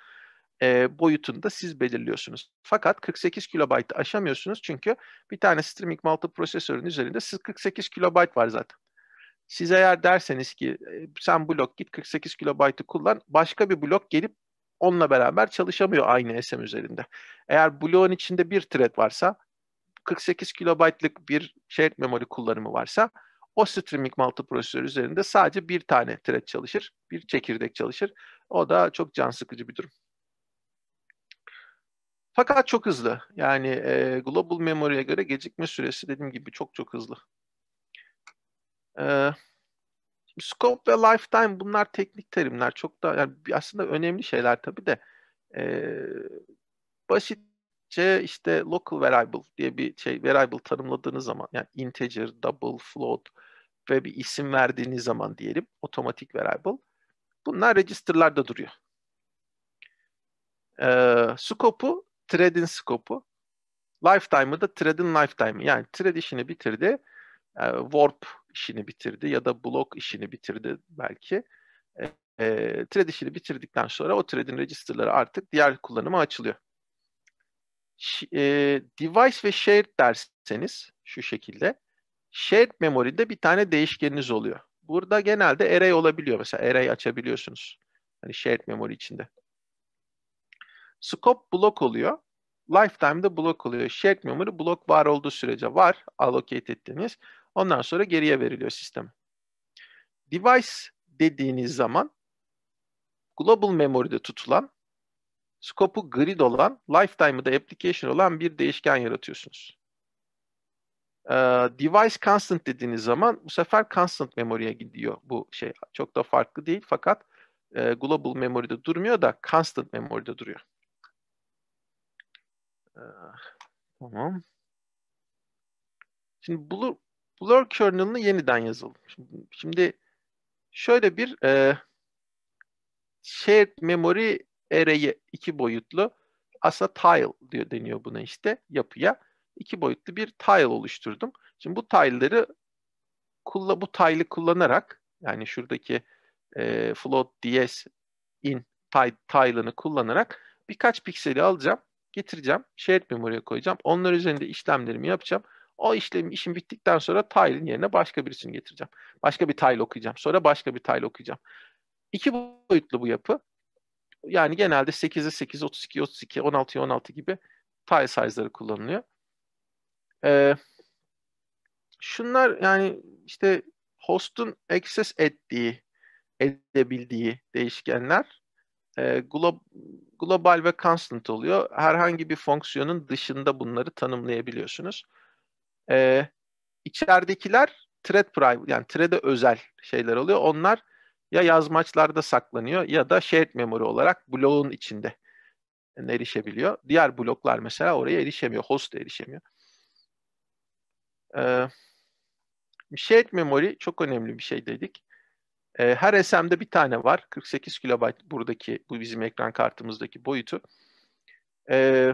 E, boyutunu da siz belirliyorsunuz. Fakat 48 kilobaytı aşamıyorsunuz çünkü bir tane streaming multiprosesörün üzerinde 48 kilobayt var zaten. Siz eğer derseniz ki e, sen blok git 48 kilobaytı kullan başka bir blok gelip onunla beraber çalışamıyor aynı SM üzerinde. Eğer bloğun içinde bir thread varsa 48 kilobaytlık bir shared memory kullanımı varsa o streaming multiprosesör üzerinde sadece bir tane thread çalışır, bir çekirdek çalışır. O da çok can sıkıcı bir durum. Fakat çok hızlı. Yani e, global memory'e göre gecikme süresi dediğim gibi çok çok hızlı. Ee, scope ve lifetime bunlar teknik terimler. Çok da yani aslında önemli şeyler tabii de e, basitçe işte local variable diye bir şey variable tanımladığınız zaman yani integer, double, float ve bir isim verdiğiniz zaman diyelim otomatik variable. Bunlar register'larda duruyor. Ee, scope'u thread'in scope'u. Lifetime'ı da thread'in lifetime'ı. Yani thread işini bitirdi. E, warp işini bitirdi ya da blok işini bitirdi belki. E, e, thread işini bitirdikten sonra o thread'in register'ları artık diğer kullanıma açılıyor. Ş e, device ve shared derseniz şu şekilde shared memory'de bir tane değişkeniniz oluyor. Burada genelde array olabiliyor. Mesela array açabiliyorsunuz. Hani shared memory içinde. Scope block oluyor. Lifetime'da block oluyor. Shared memory block var olduğu sürece var allocate ettiğiniz. Ondan sonra geriye veriliyor sisteme. Device dediğiniz zaman global memory'de tutulan, scope'u grid olan, lifetime'ı da application olan bir değişken yaratıyorsunuz. Ee, device constant dediğiniz zaman bu sefer constant memory'e gidiyor bu şey. Çok da farklı değil fakat e, global memory'de durmuyor da constant memory'de duruyor. Ee, tamam. Şimdi bunu Blur kernel'ını yeniden yazalım. Şimdi, şöyle bir e, shared memory array'i iki boyutlu asa tile diyor deniyor buna işte yapıya. iki boyutlu bir tile oluşturdum. Şimdi bu tile'ları bu tile'ı kullanarak yani şuradaki e, float ds in tile'ını kullanarak birkaç pikseli alacağım, getireceğim, shared memory'e koyacağım. Onlar üzerinde işlemlerimi yapacağım o işlem işim bittikten sonra tile'in yerine başka birisini getireceğim. Başka bir tile okuyacağım. Sonra başka bir tile okuyacağım. İki boyutlu bu yapı. Yani genelde 8'e 8, 32, 32, 16'ya 16 gibi tile size'ları kullanılıyor. Ee, şunlar yani işte host'un access ettiği, edebildiği değişkenler e, glo global ve constant oluyor. Herhangi bir fonksiyonun dışında bunları tanımlayabiliyorsunuz. E, içeridekiler thread private yani thread'e özel şeyler oluyor. Onlar ya yazmaçlarda saklanıyor ya da shared memory olarak bloğun içinde erişebiliyor. Diğer bloklar mesela oraya erişemiyor. Host erişemiyor. Ee, shared memory çok önemli bir şey dedik. Ee, her SM'de bir tane var. 48 KB buradaki, bu bizim ekran kartımızdaki boyutu. Ee,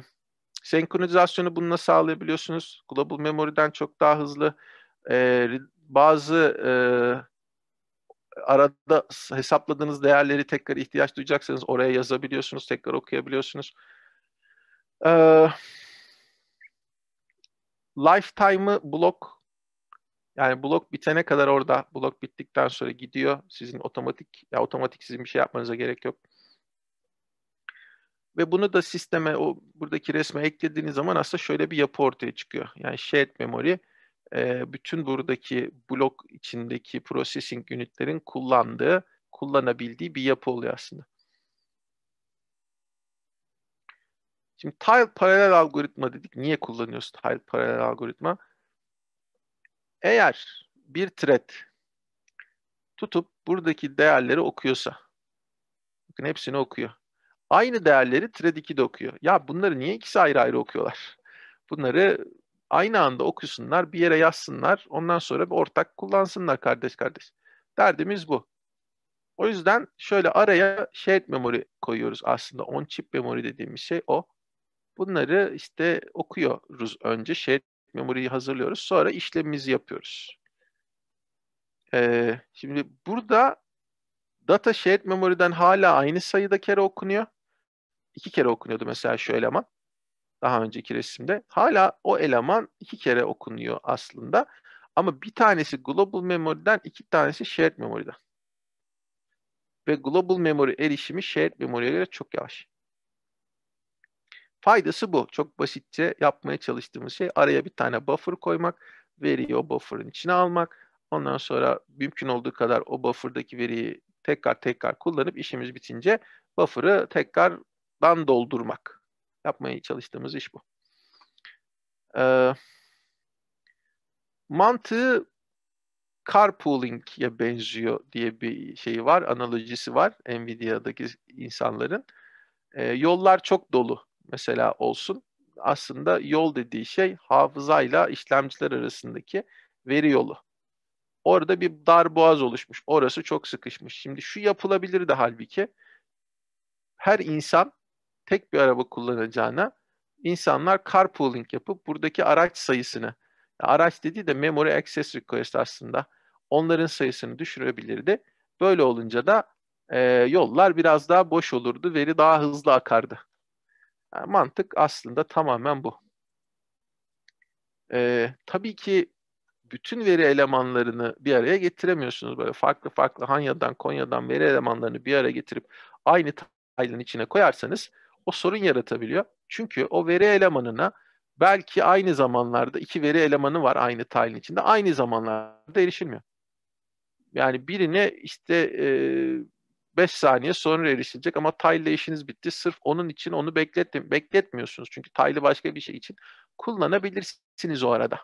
senkronizasyonu bununla sağlayabiliyorsunuz. Global Memory'den çok daha hızlı e, bazı e, arada hesapladığınız değerleri tekrar ihtiyaç duyacaksanız oraya yazabiliyorsunuz, tekrar okuyabiliyorsunuz. Ee, Lifetime'ı blok yani blok bitene kadar orada, blok bittikten sonra gidiyor. Sizin otomatik, ya otomatik sizin bir şey yapmanıza gerek yok. Ve bunu da sisteme o buradaki resme eklediğiniz zaman aslında şöyle bir yapı ortaya çıkıyor. Yani shared memory e, bütün buradaki blok içindeki processing unitlerin kullandığı, kullanabildiği bir yapı oluyor aslında. Şimdi tile paralel algoritma dedik. Niye kullanıyoruz tile paralel algoritma? Eğer bir thread tutup buradaki değerleri okuyorsa, bakın hepsini okuyor. Aynı değerleri thread 2'de okuyor. Ya bunları niye ikisi ayrı ayrı okuyorlar? Bunları aynı anda okusunlar, bir yere yazsınlar. Ondan sonra bir ortak kullansınlar kardeş kardeş. Derdimiz bu. O yüzden şöyle araya shared memory koyuyoruz aslında. On chip memory dediğimiz şey o. Bunları işte okuyoruz önce. Shared memory'yi hazırlıyoruz. Sonra işlemimizi yapıyoruz. Ee, şimdi burada data shared memory'den hala aynı sayıda kere okunuyor iki kere okunuyordu mesela şu eleman. Daha önceki resimde. Hala o eleman iki kere okunuyor aslında. Ama bir tanesi global memory'den, iki tanesi shared memory'den. Ve global memory erişimi shared memory'e göre çok yavaş. Faydası bu. Çok basitçe yapmaya çalıştığımız şey araya bir tane buffer koymak, veriyi o buffer'ın içine almak. Ondan sonra mümkün olduğu kadar o buffer'daki veriyi tekrar tekrar kullanıp işimiz bitince buffer'ı tekrar dan doldurmak. Yapmaya çalıştığımız iş bu. Ee, mantığı carpooling'e benziyor diye bir şey var, analojisi var Nvidia'daki insanların. Ee, yollar çok dolu mesela olsun. Aslında yol dediği şey hafızayla işlemciler arasındaki veri yolu. Orada bir dar boğaz oluşmuş. Orası çok sıkışmış. Şimdi şu yapılabilir de halbuki. Her insan tek bir araba kullanacağına insanlar carpooling yapıp buradaki araç sayısını, araç dediği de memory access request aslında onların sayısını düşürebilirdi. Böyle olunca da e, yollar biraz daha boş olurdu, veri daha hızlı akardı. Yani mantık aslında tamamen bu. E, tabii ki bütün veri elemanlarını bir araya getiremiyorsunuz. Böyle farklı farklı Hanya'dan, Konya'dan veri elemanlarını bir araya getirip aynı tile'ın içine koyarsanız o sorun yaratabiliyor. Çünkü o veri elemanına belki aynı zamanlarda iki veri elemanı var aynı tile'in içinde. Aynı zamanlarda erişilmiyor. Yani birine işte e, saniye sonra erişilecek ama tile'le işiniz bitti. Sırf onun için onu beklet bekletmiyorsunuz. Çünkü tile'ı başka bir şey için kullanabilirsiniz o arada.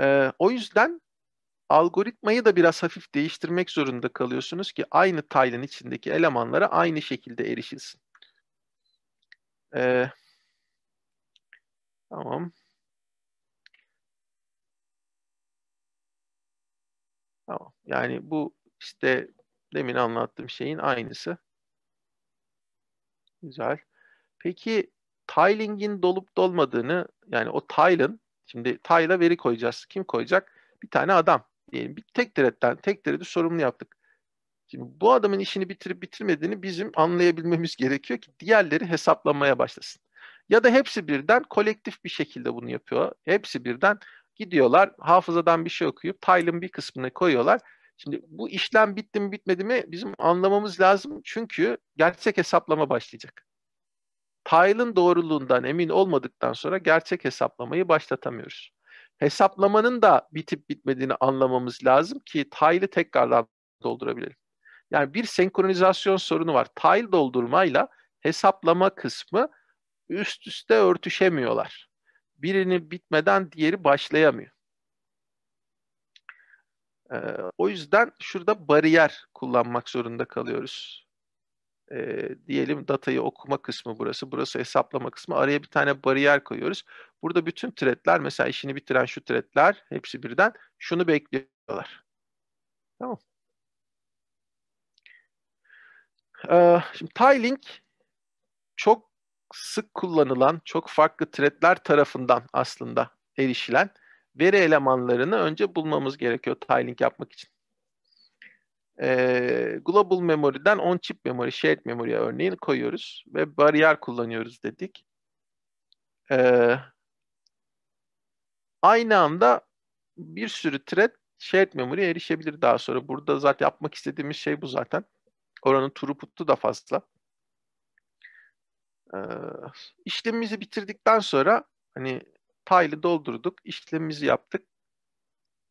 E, o yüzden algoritmayı da biraz hafif değiştirmek zorunda kalıyorsunuz ki aynı tile'ın içindeki elemanlara aynı şekilde erişilsin. Ee, tamam. Tamam. Yani bu işte demin anlattığım şeyin aynısı. Güzel. Peki tiling'in dolup dolmadığını yani o tile'ın şimdi tile'a veri koyacağız. Kim koyacak? Bir tane adam diyelim. Bir tek direkten, tek derede sorumlu yaptık. Şimdi bu adamın işini bitirip bitirmediğini bizim anlayabilmemiz gerekiyor ki diğerleri hesaplamaya başlasın. Ya da hepsi birden kolektif bir şekilde bunu yapıyor. Hepsi birden gidiyorlar hafızadan bir şey okuyup tile'ın bir kısmını koyuyorlar. Şimdi bu işlem bitti mi bitmedi mi bizim anlamamız lazım. Çünkü gerçek hesaplama başlayacak. Tile'ın doğruluğundan emin olmadıktan sonra gerçek hesaplamayı başlatamıyoruz hesaplamanın da bitip bitmediğini anlamamız lazım ki tile'ı tekrardan doldurabilelim. Yani bir senkronizasyon sorunu var. Tile doldurmayla hesaplama kısmı üst üste örtüşemiyorlar. Birini bitmeden diğeri başlayamıyor. Ee, o yüzden şurada bariyer kullanmak zorunda kalıyoruz e, diyelim datayı okuma kısmı burası, burası hesaplama kısmı. Araya bir tane bariyer koyuyoruz. Burada bütün threadler mesela işini bitiren şu threadler hepsi birden şunu bekliyorlar. Tamam. Ee, şimdi tiling çok sık kullanılan, çok farklı threadler tarafından aslında erişilen veri elemanlarını önce bulmamız gerekiyor tiling yapmak için e, global memory'den on chip memory, shared memory'e örneğin koyuyoruz ve bariyer kullanıyoruz dedik. E, aynı anda bir sürü thread shared memory'e erişebilir daha sonra. Burada zaten yapmak istediğimiz şey bu zaten. Oranın throughput'u da fazla. Ee, işlemimizi bitirdikten sonra hani tile'ı doldurduk, işlemimizi yaptık.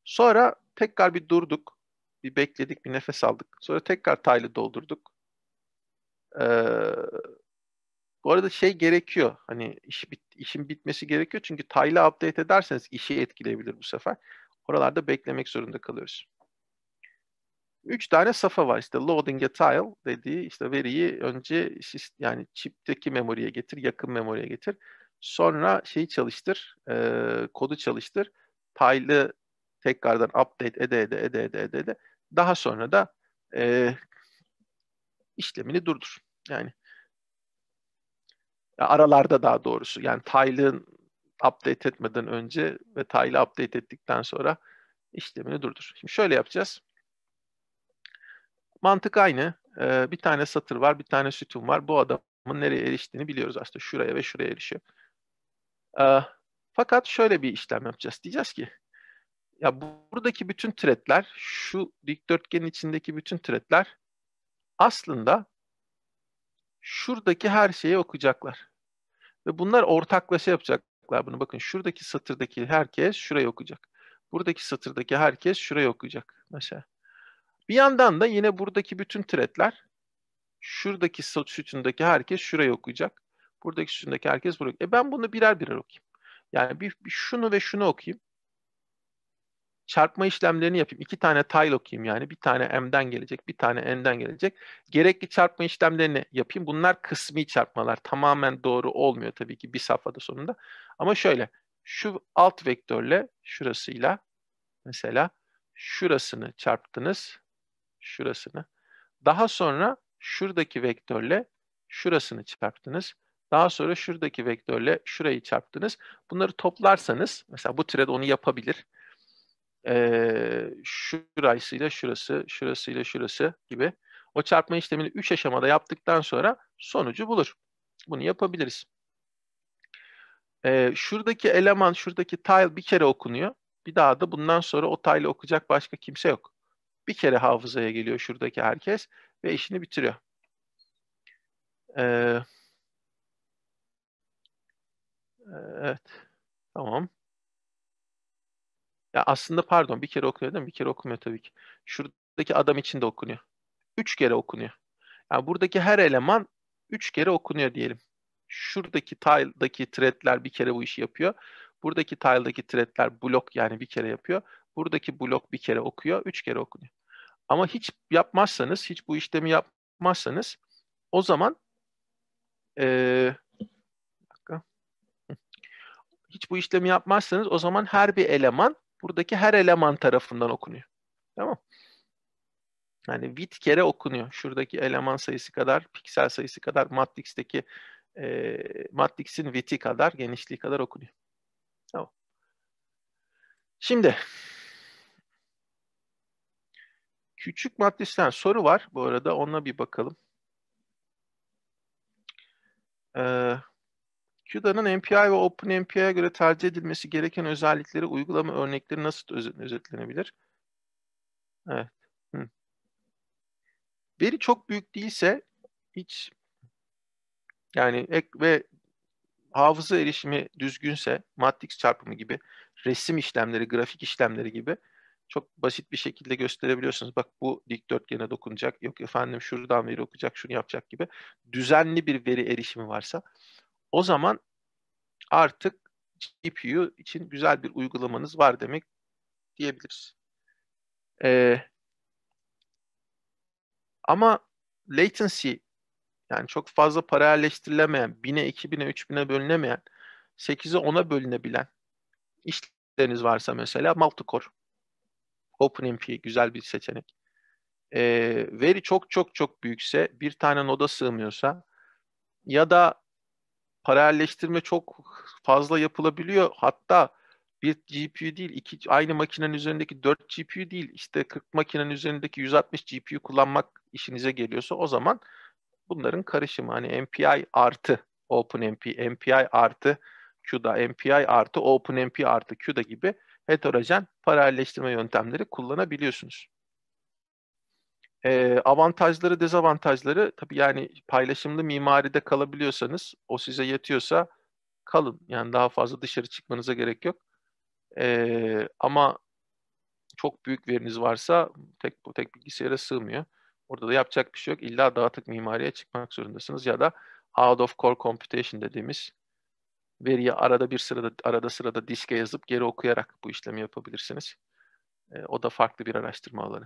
Sonra tekrar bir durduk. Bir bekledik, bir nefes aldık. Sonra tekrar taylı doldurduk. Ee, bu arada şey gerekiyor. Hani iş bit, işin bitmesi gerekiyor. Çünkü taylı update ederseniz işi etkileyebilir bu sefer. Oralarda beklemek zorunda kalıyoruz. Üç tane safa var işte loading a tile dediği işte veriyi önce yani çipteki memoriye getir, yakın memoriye getir. Sonra şeyi çalıştır, e, kodu çalıştır. Tile'ı tekrardan update ede ede ede ede ede, ede. daha sonra da e, işlemini durdur. Yani aralarda daha doğrusu yani tile'ın update etmeden önce ve tile'ı update ettikten sonra işlemini durdur. Şimdi şöyle yapacağız. Mantık aynı. Ee, bir tane satır var, bir tane sütun var. Bu adamın nereye eriştiğini biliyoruz aslında. Şuraya ve şuraya erişiyor. Ee, fakat şöyle bir işlem yapacağız. Diyeceğiz ki ya buradaki bütün türetler, şu dikdörtgenin içindeki bütün türetler aslında şuradaki her şeyi okuyacaklar. Ve bunlar ortaklaşa yapacaklar bunu. Bakın şuradaki satırdaki herkes şurayı okuyacak. Buradaki satırdaki herkes şurayı okuyacak. Mesela. Bir yandan da yine buradaki bütün türetler şuradaki sütundaki herkes şurayı okuyacak. Buradaki sütundaki herkes burayı E ben bunu birer birer okuyayım. Yani bir, bir şunu ve şunu okuyayım çarpma işlemlerini yapayım. İki tane tile okuyayım yani. Bir tane m'den gelecek, bir tane n'den gelecek. Gerekli çarpma işlemlerini yapayım. Bunlar kısmi çarpmalar. Tamamen doğru olmuyor tabii ki bir safhada sonunda. Ama şöyle şu alt vektörle şurasıyla mesela şurasını çarptınız. Şurasını. Daha sonra şuradaki vektörle şurasını çarptınız. Daha sonra şuradaki vektörle şurayı çarptınız. Bunları toplarsanız mesela bu türed onu yapabilir e, şurasıyla şurası, şurasıyla şurası gibi o çarpma işlemini 3 aşamada yaptıktan sonra sonucu bulur. Bunu yapabiliriz. E, şuradaki eleman, şuradaki tile bir kere okunuyor. Bir daha da bundan sonra o tile'ı okuyacak başka kimse yok. Bir kere hafızaya geliyor şuradaki herkes ve işini bitiriyor. Ee, evet. Tamam. Ya aslında pardon bir kere okunuyor değil mi? Bir kere okumuyor tabii ki. Şuradaki adam için de okunuyor. Üç kere okunuyor. Yani buradaki her eleman üç kere okunuyor diyelim. Şuradaki tile'daki threadler bir kere bu işi yapıyor. Buradaki tile'daki threadler blok yani bir kere yapıyor. Buradaki blok bir kere okuyor, üç kere okunuyor. Ama hiç yapmazsanız, hiç bu işlemi yapmazsanız o zaman ee, hiç bu işlemi yapmazsanız o zaman her bir eleman buradaki her eleman tarafından okunuyor. Tamam Yani bit kere okunuyor. Şuradaki eleman sayısı kadar, piksel sayısı kadar, Matrix'teki e, Matrix'in viti kadar, genişliği kadar okunuyor. Tamam. Şimdi küçük matristen soru var. Bu arada onunla bir bakalım. Ee, CUDA'nın MPI ve OpenMPI'ye göre tercih edilmesi gereken özellikleri, uygulama örnekleri nasıl özetlenebilir? Evet. Hı. Veri çok büyük değilse hiç yani ek ve hafıza erişimi düzgünse matrix çarpımı gibi resim işlemleri, grafik işlemleri gibi çok basit bir şekilde gösterebiliyorsunuz. Bak bu dikdörtgene dokunacak, yok efendim şuradan veri okuyacak, şunu yapacak gibi düzenli bir veri erişimi varsa o zaman artık GPU için güzel bir uygulamanız var demek diyebiliriz. Ee, ama latency yani çok fazla paralelleştirilemeyen, 1000'e, 2000'e, 3000'e bölünemeyen, 8'e 10'a bölünebilen işleriniz varsa mesela multicore, OpenMP güzel bir seçenek. Ee, veri çok çok çok büyükse, bir tane noda sığmıyorsa ya da paralelleştirme çok fazla yapılabiliyor. Hatta bir GPU değil, iki, aynı makinenin üzerindeki 4 GPU değil, işte 40 makinenin üzerindeki 160 GPU kullanmak işinize geliyorsa o zaman bunların karışımı. Hani MPI artı OpenMP, MPI artı CUDA, MPI artı OpenMP artı CUDA gibi heterojen paralelleştirme yöntemleri kullanabiliyorsunuz. E, avantajları, dezavantajları tabii yani paylaşımlı mimaride kalabiliyorsanız, o size yetiyorsa kalın. Yani daha fazla dışarı çıkmanıza gerek yok. E, ama çok büyük veriniz varsa tek tek bilgisayara sığmıyor. Orada da yapacak bir şey yok. İlla dağıtık mimariye çıkmak zorundasınız ya da out of core computation dediğimiz veriyi arada bir sırada arada sırada diske yazıp geri okuyarak bu işlemi yapabilirsiniz. E, o da farklı bir araştırma alanı.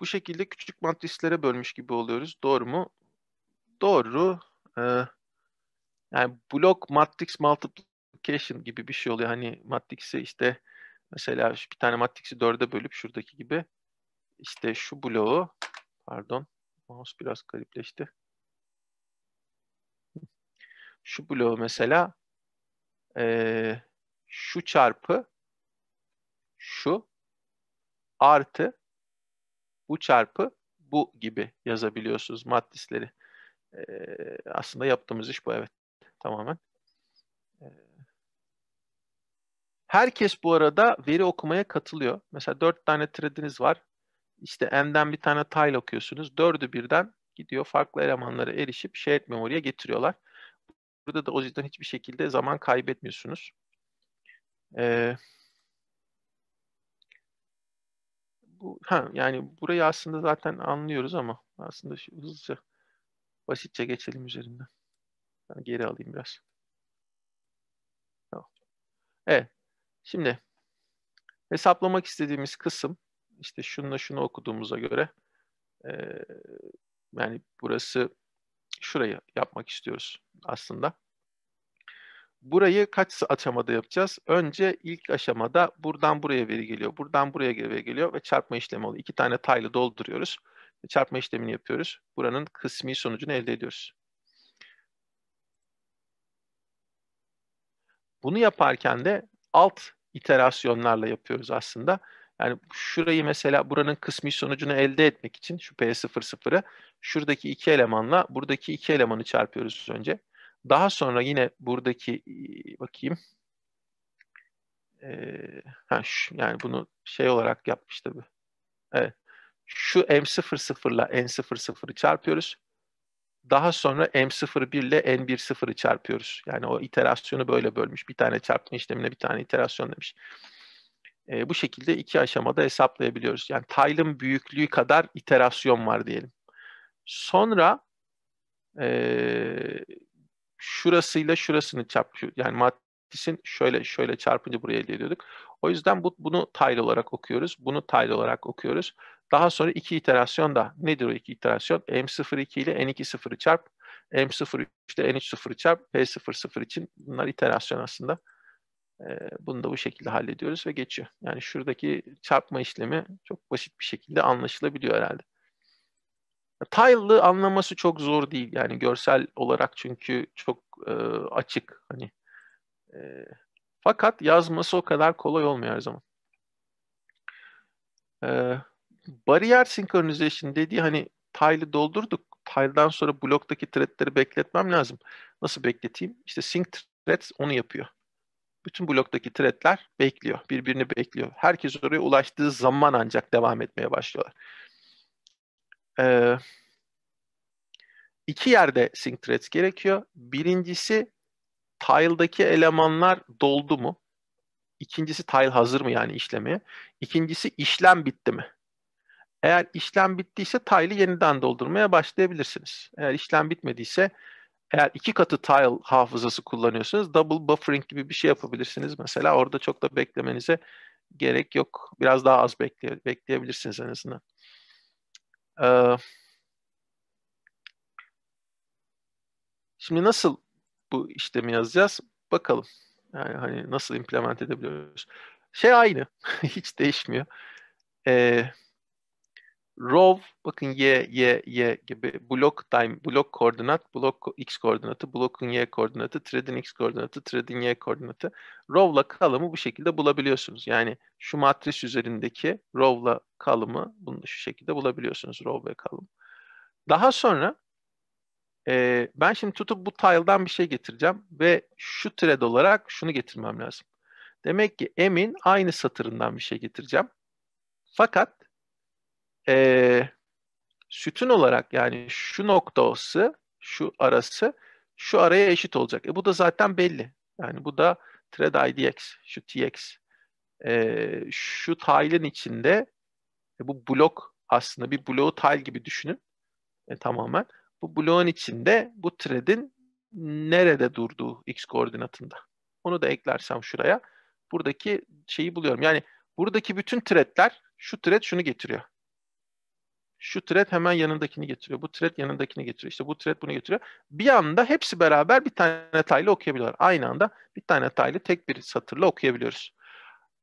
bu şekilde küçük matrislere bölmüş gibi oluyoruz. Doğru mu? Doğru. Ee, yani blok matrix multiplication gibi bir şey oluyor. Hani matrix'i işte mesela bir tane matrix'i dörde bölüp şuradaki gibi işte şu bloğu pardon mouse biraz garipleşti. Şu bloğu mesela ee, şu çarpı şu artı bu çarpı bu gibi yazabiliyorsunuz matrisleri. E, aslında yaptığımız iş bu evet tamamen. Ee, herkes bu arada veri okumaya katılıyor. Mesela dört tane threadiniz var. İşte M'den bir tane tile okuyorsunuz. Dördü birden gidiyor farklı elemanlara erişip shared memory'e getiriyorlar. Burada da o yüzden hiçbir şekilde zaman kaybetmiyorsunuz. Ee, bu ha, yani burayı aslında zaten anlıyoruz ama aslında şu, hızlıca basitçe geçelim üzerinden. Ben geri alayım biraz. Tamam. Evet. Şimdi hesaplamak istediğimiz kısım işte şununla şunu okuduğumuza göre e, yani burası şurayı yapmak istiyoruz aslında. Burayı kaç aşamada yapacağız? Önce ilk aşamada buradan buraya veri geliyor, buradan buraya veri geliyor ve çarpma işlemi oluyor. İki tane taylı dolduruyoruz. Çarpma işlemini yapıyoruz. Buranın kısmi sonucunu elde ediyoruz. Bunu yaparken de alt iterasyonlarla yapıyoruz aslında. Yani şurayı mesela buranın kısmi sonucunu elde etmek için şu P00'ı şuradaki iki elemanla buradaki iki elemanı çarpıyoruz önce. Daha sonra yine buradaki bakayım. Ee, ha, şu, yani bunu şey olarak yapmış tabi. Evet. Şu M00 ile N00'ı çarpıyoruz. Daha sonra M01 ile N10'ı çarpıyoruz. Yani o iterasyonu böyle bölmüş. Bir tane çarpma işlemine bir tane iterasyon demiş. E, bu şekilde iki aşamada hesaplayabiliyoruz. Yani tile'ın büyüklüğü kadar iterasyon var diyelim. Sonra e, şurasıyla şurasını çarp yani matrisin şöyle şöyle çarpınca buraya elde ediyorduk. O yüzden bu, bunu tile olarak okuyoruz. Bunu tile olarak okuyoruz. Daha sonra iki iterasyon da nedir o iki iterasyon? M02 ile N20'ı çarp, M03 ile N30'ı çarp, P00 için bunlar iterasyon aslında. Ee, bunu da bu şekilde hallediyoruz ve geçiyor. Yani şuradaki çarpma işlemi çok basit bir şekilde anlaşılabiliyor herhalde. Tile'lı anlaması çok zor değil yani görsel olarak çünkü çok e, açık hani. E, fakat yazması o kadar kolay olmuyor her zaman. E, bariyer synchronization dediği hani tile'ı doldurduk. Tile'dan sonra bloktaki threadleri bekletmem lazım. Nasıl bekleteyim? İşte sync threads onu yapıyor. Bütün bloktaki threadler bekliyor. Birbirini bekliyor. Herkes oraya ulaştığı zaman ancak devam etmeye başlıyorlar e, iki yerde sync threads gerekiyor. Birincisi tile'daki elemanlar doldu mu? İkincisi tile hazır mı yani işlemeye? İkincisi işlem bitti mi? Eğer işlem bittiyse tile'ı yeniden doldurmaya başlayabilirsiniz. Eğer işlem bitmediyse eğer iki katı tile hafızası kullanıyorsanız double buffering gibi bir şey yapabilirsiniz. Mesela orada çok da beklemenize gerek yok. Biraz daha az bekle, bekleyebilirsiniz en azından. Ee, şimdi nasıl bu işlemi yazacağız? Bakalım. Yani hani nasıl implement edebiliyoruz? Şey aynı. Hiç değişmiyor. Eee row bakın y y y gibi block time block koordinat block x koordinatı block'un y koordinatı thread'in x koordinatı thread'in y koordinatı row'la kalımı bu şekilde bulabiliyorsunuz. Yani şu matris üzerindeki row'la kalımı bunu şu şekilde bulabiliyorsunuz row ve kalım. Daha sonra e, ben şimdi tutup bu tile'dan bir şey getireceğim ve şu thread olarak şunu getirmem lazım. Demek ki emin aynı satırından bir şey getireceğim. Fakat e, sütun olarak yani şu noktası, şu arası, şu araya eşit olacak. E bu da zaten belli. Yani bu da thread idx, şu tx. E, ee, şu tile'in içinde e, bu blok aslında bir bloğu tile gibi düşünün e, tamamen. Bu bloğun içinde bu thread'in nerede durduğu x koordinatında. Onu da eklersem şuraya buradaki şeyi buluyorum. Yani buradaki bütün threadler şu thread şunu getiriyor. Şu thread hemen yanındakini getiriyor. Bu thread yanındakini getiriyor. İşte bu thread bunu getiriyor. Bir anda hepsi beraber bir tane tile'ı okuyabiliyorlar. Aynı anda bir tane tile'ı tek bir satırla okuyabiliyoruz.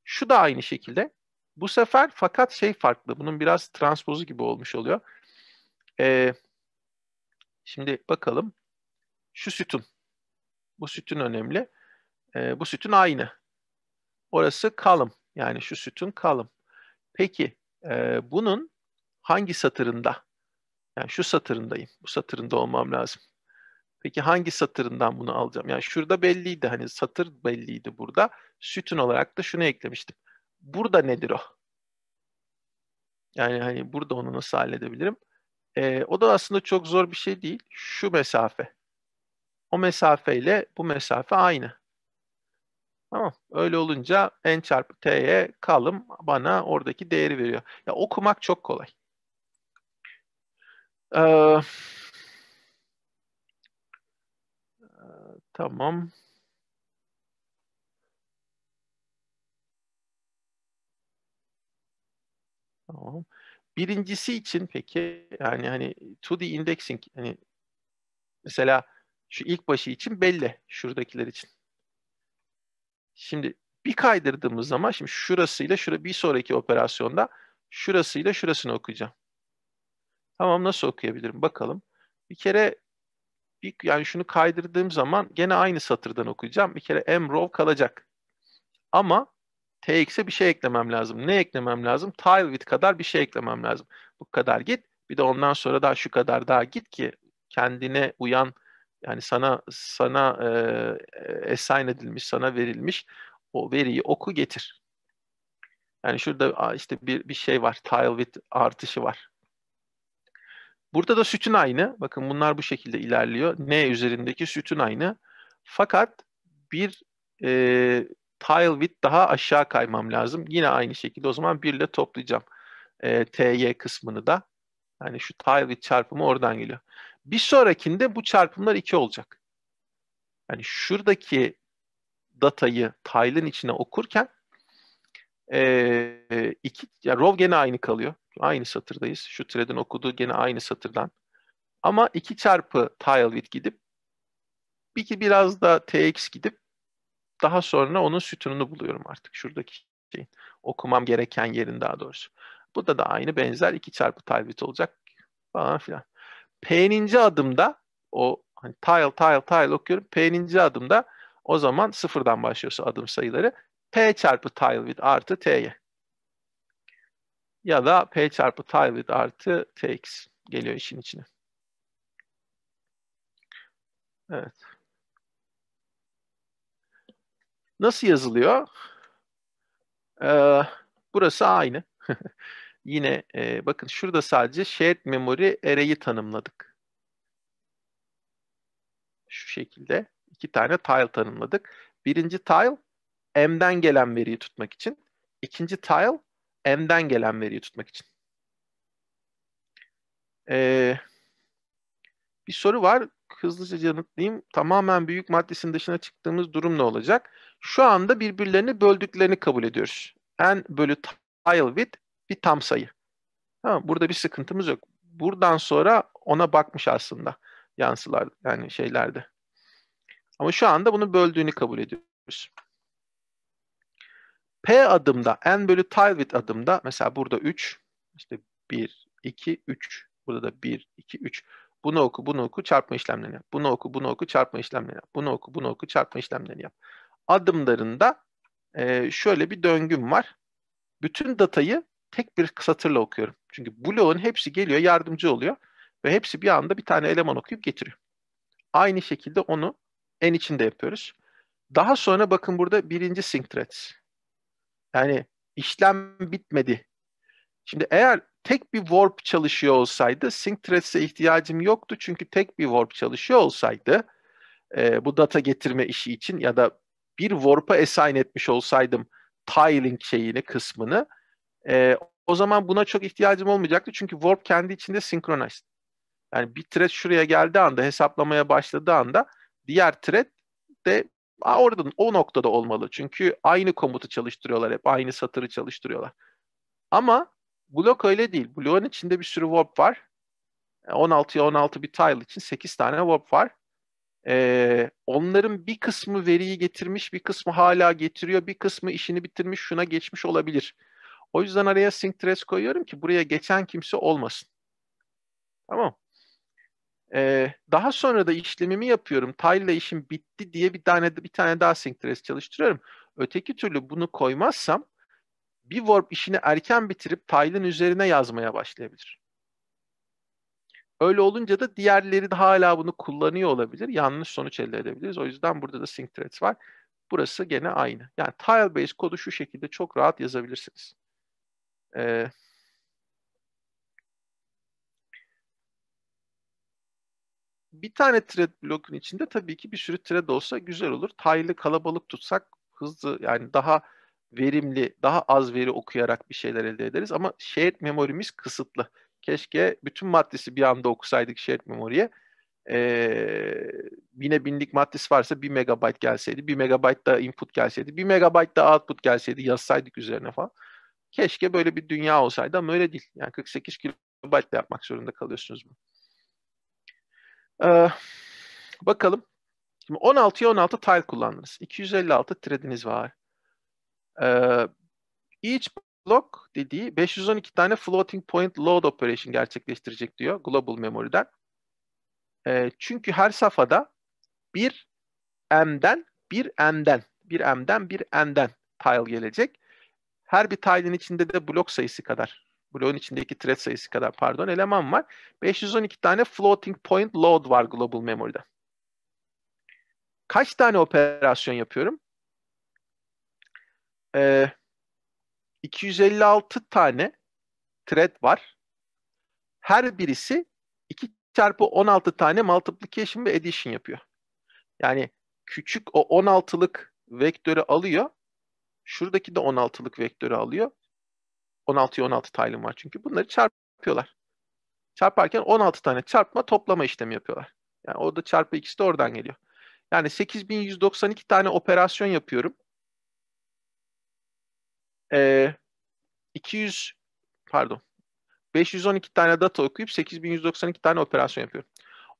Şu da aynı şekilde. Bu sefer fakat şey farklı. Bunun biraz transpozu gibi olmuş oluyor. Ee, şimdi bakalım. Şu sütun. Bu sütun önemli. Ee, bu sütun aynı. Orası kalım. Yani şu sütun kalım. Peki e, bunun hangi satırında? Yani şu satırındayım, bu satırında olmam lazım. Peki hangi satırından bunu alacağım? Yani şurada belliydi hani satır belliydi burada. Sütun olarak da şunu eklemiştim. Burada nedir o? Yani hani burada onu nasıl halledebilirim? Ee, o da aslında çok zor bir şey değil. Şu mesafe. O mesafeyle bu mesafe aynı. Tamam. Öyle olunca n çarpı t'ye kalım bana oradaki değeri veriyor. Ya okumak çok kolay. Ee, e, tamam. Tamam. Birincisi için peki yani hani 2D indexing hani mesela şu ilk başı için belli şuradakiler için. Şimdi bir kaydırdığımız zaman şimdi şurasıyla şura bir sonraki operasyonda şurasıyla şurasını okuyacağım. Tamam nasıl okuyabilirim bakalım. Bir kere bir, yani şunu kaydırdığım zaman gene aynı satırdan okuyacağım. Bir kere m row kalacak. Ama tx'e bir şey eklemem lazım. Ne eklemem lazım? Tile width kadar bir şey eklemem lazım. Bu kadar git. Bir de ondan sonra daha şu kadar daha git ki kendine uyan yani sana sana e, e assign edilmiş, sana verilmiş o veriyi oku getir. Yani şurada işte bir, bir şey var, tile width artışı var. Burada da sütün aynı. Bakın bunlar bu şekilde ilerliyor. N üzerindeki sütün aynı. Fakat bir e, tile width daha aşağı kaymam lazım. Yine aynı şekilde o zaman 1 ile toplayacağım. E, TY kısmını da. Yani şu tile width çarpımı oradan geliyor. Bir sonrakinde bu çarpımlar 2 olacak. Yani şuradaki datayı tile'ın içine okurken e, iki, ya row gene aynı kalıyor. Aynı satırdayız. Şu thread'in okuduğu gene aynı satırdan. Ama 2 çarpı tile width gidip bir biraz da tx gidip daha sonra onun sütununu buluyorum artık şuradaki şeyin. Okumam gereken yerin daha doğrusu. Bu da da aynı benzer 2 çarpı tile width olacak falan filan. P'ninci adımda o hani tile tile tile okuyorum. P'ninci adımda o zaman sıfırdan başlıyorsa adım sayıları P çarpı tile width artı T'ye ya da P çarpı tile with artı TX geliyor işin içine. Evet. Nasıl yazılıyor? Ee, burası aynı. Yine e, bakın şurada sadece shared memory array'i tanımladık. Şu şekilde iki tane tile tanımladık. Birinci tile M'den gelen veriyi tutmak için. İkinci tile m'den gelen veriyi tutmak için. Ee, bir soru var. Hızlıca yanıtlayayım. Tamamen büyük maddesinin dışına çıktığımız durum ne olacak? Şu anda birbirlerini böldüklerini kabul ediyoruz. N bölü tile width bir tam sayı. Tamam, burada bir sıkıntımız yok. Buradan sonra ona bakmış aslında yansılar yani şeylerde. Ama şu anda bunu böldüğünü kabul ediyoruz. P adımda n bölü tile width adımda mesela burada 3 işte 1, 2, 3 burada da 1, 2, 3 bunu oku, bunu oku, çarpma işlemlerini yap. Bunu oku, bunu oku, çarpma işlemlerini yap. Bunu oku, bunu oku, çarpma işlemlerini yap. Adımlarında e, şöyle bir döngüm var. Bütün datayı tek bir satırla okuyorum. Çünkü bloğun hepsi geliyor, yardımcı oluyor. Ve hepsi bir anda bir tane eleman okuyup getiriyor. Aynı şekilde onu en içinde yapıyoruz. Daha sonra bakın burada birinci sync threads. Yani işlem bitmedi. Şimdi eğer tek bir warp çalışıyor olsaydı sync thread'e ihtiyacım yoktu. Çünkü tek bir warp çalışıyor olsaydı e, bu data getirme işi için ya da bir warp'a assign etmiş olsaydım tiling şeyini kısmını e, o zaman buna çok ihtiyacım olmayacaktı. Çünkü warp kendi içinde synchronized. Yani bir thread şuraya geldiği anda hesaplamaya başladığı anda diğer thread de oradan o noktada olmalı. Çünkü aynı komutu çalıştırıyorlar hep. Aynı satırı çalıştırıyorlar. Ama blok öyle değil. Bloğun içinde bir sürü warp var. 16'ya e, 16 bir tile için 8 tane warp var. Ee, onların bir kısmı veriyi getirmiş, bir kısmı hala getiriyor, bir kısmı işini bitirmiş, şuna geçmiş olabilir. O yüzden araya sync trace koyuyorum ki buraya geçen kimse olmasın. Tamam ee, daha sonra da işlemimi yapıyorum. Tile işim bitti diye bir tane bir tane daha sync trace çalıştırıyorum. Öteki türlü bunu koymazsam bir warp işini erken bitirip tile'ın üzerine yazmaya başlayabilir. Öyle olunca da diğerleri de hala bunu kullanıyor olabilir. Yanlış sonuç elde edebiliriz. O yüzden burada da sync threads var. Burası gene aynı. Yani tile based kodu şu şekilde çok rahat yazabilirsiniz. Ee, bir tane thread blokun içinde tabii ki bir sürü thread olsa güzel olur. Taylı kalabalık tutsak hızlı yani daha verimli, daha az veri okuyarak bir şeyler elde ederiz. Ama shared memory'miz kısıtlı. Keşke bütün maddesi bir anda okusaydık shared memoriye. Ee, bine binlik maddesi varsa bir megabayt gelseydi, bir megabayt da input gelseydi, bir megabayt da output gelseydi yazsaydık üzerine falan. Keşke böyle bir dünya olsaydı ama öyle değil. Yani 48 kilobaytla yapmak zorunda kalıyorsunuz bunu. Ee, bakalım. Şimdi 16'ya 16 tile kullandınız. 256 thread'iniz var. Ee, each block dediği 512 tane floating point load operation gerçekleştirecek diyor global memory'den. Ee, çünkü her safhada bir M'den bir M'den bir M'den bir M'den tile gelecek. Her bir tile'in içinde de blok sayısı kadar bloğun içindeki thread sayısı kadar pardon eleman var. 512 tane floating point load var global memory'de. Kaç tane operasyon yapıyorum? Ee, 256 tane thread var. Her birisi 2 çarpı 16 tane multiplication ve addition yapıyor. Yani küçük o 16'lık vektörü alıyor. Şuradaki de 16'lık vektörü alıyor. 16'ya 16 tile'ım var çünkü. Bunları çarpıyorlar. Çarparken 16 tane çarpma toplama işlemi yapıyorlar. Yani orada çarpı ikisi de oradan geliyor. Yani 8192 tane operasyon yapıyorum. Ee, 200 pardon 512 tane data okuyup 8192 tane operasyon yapıyorum.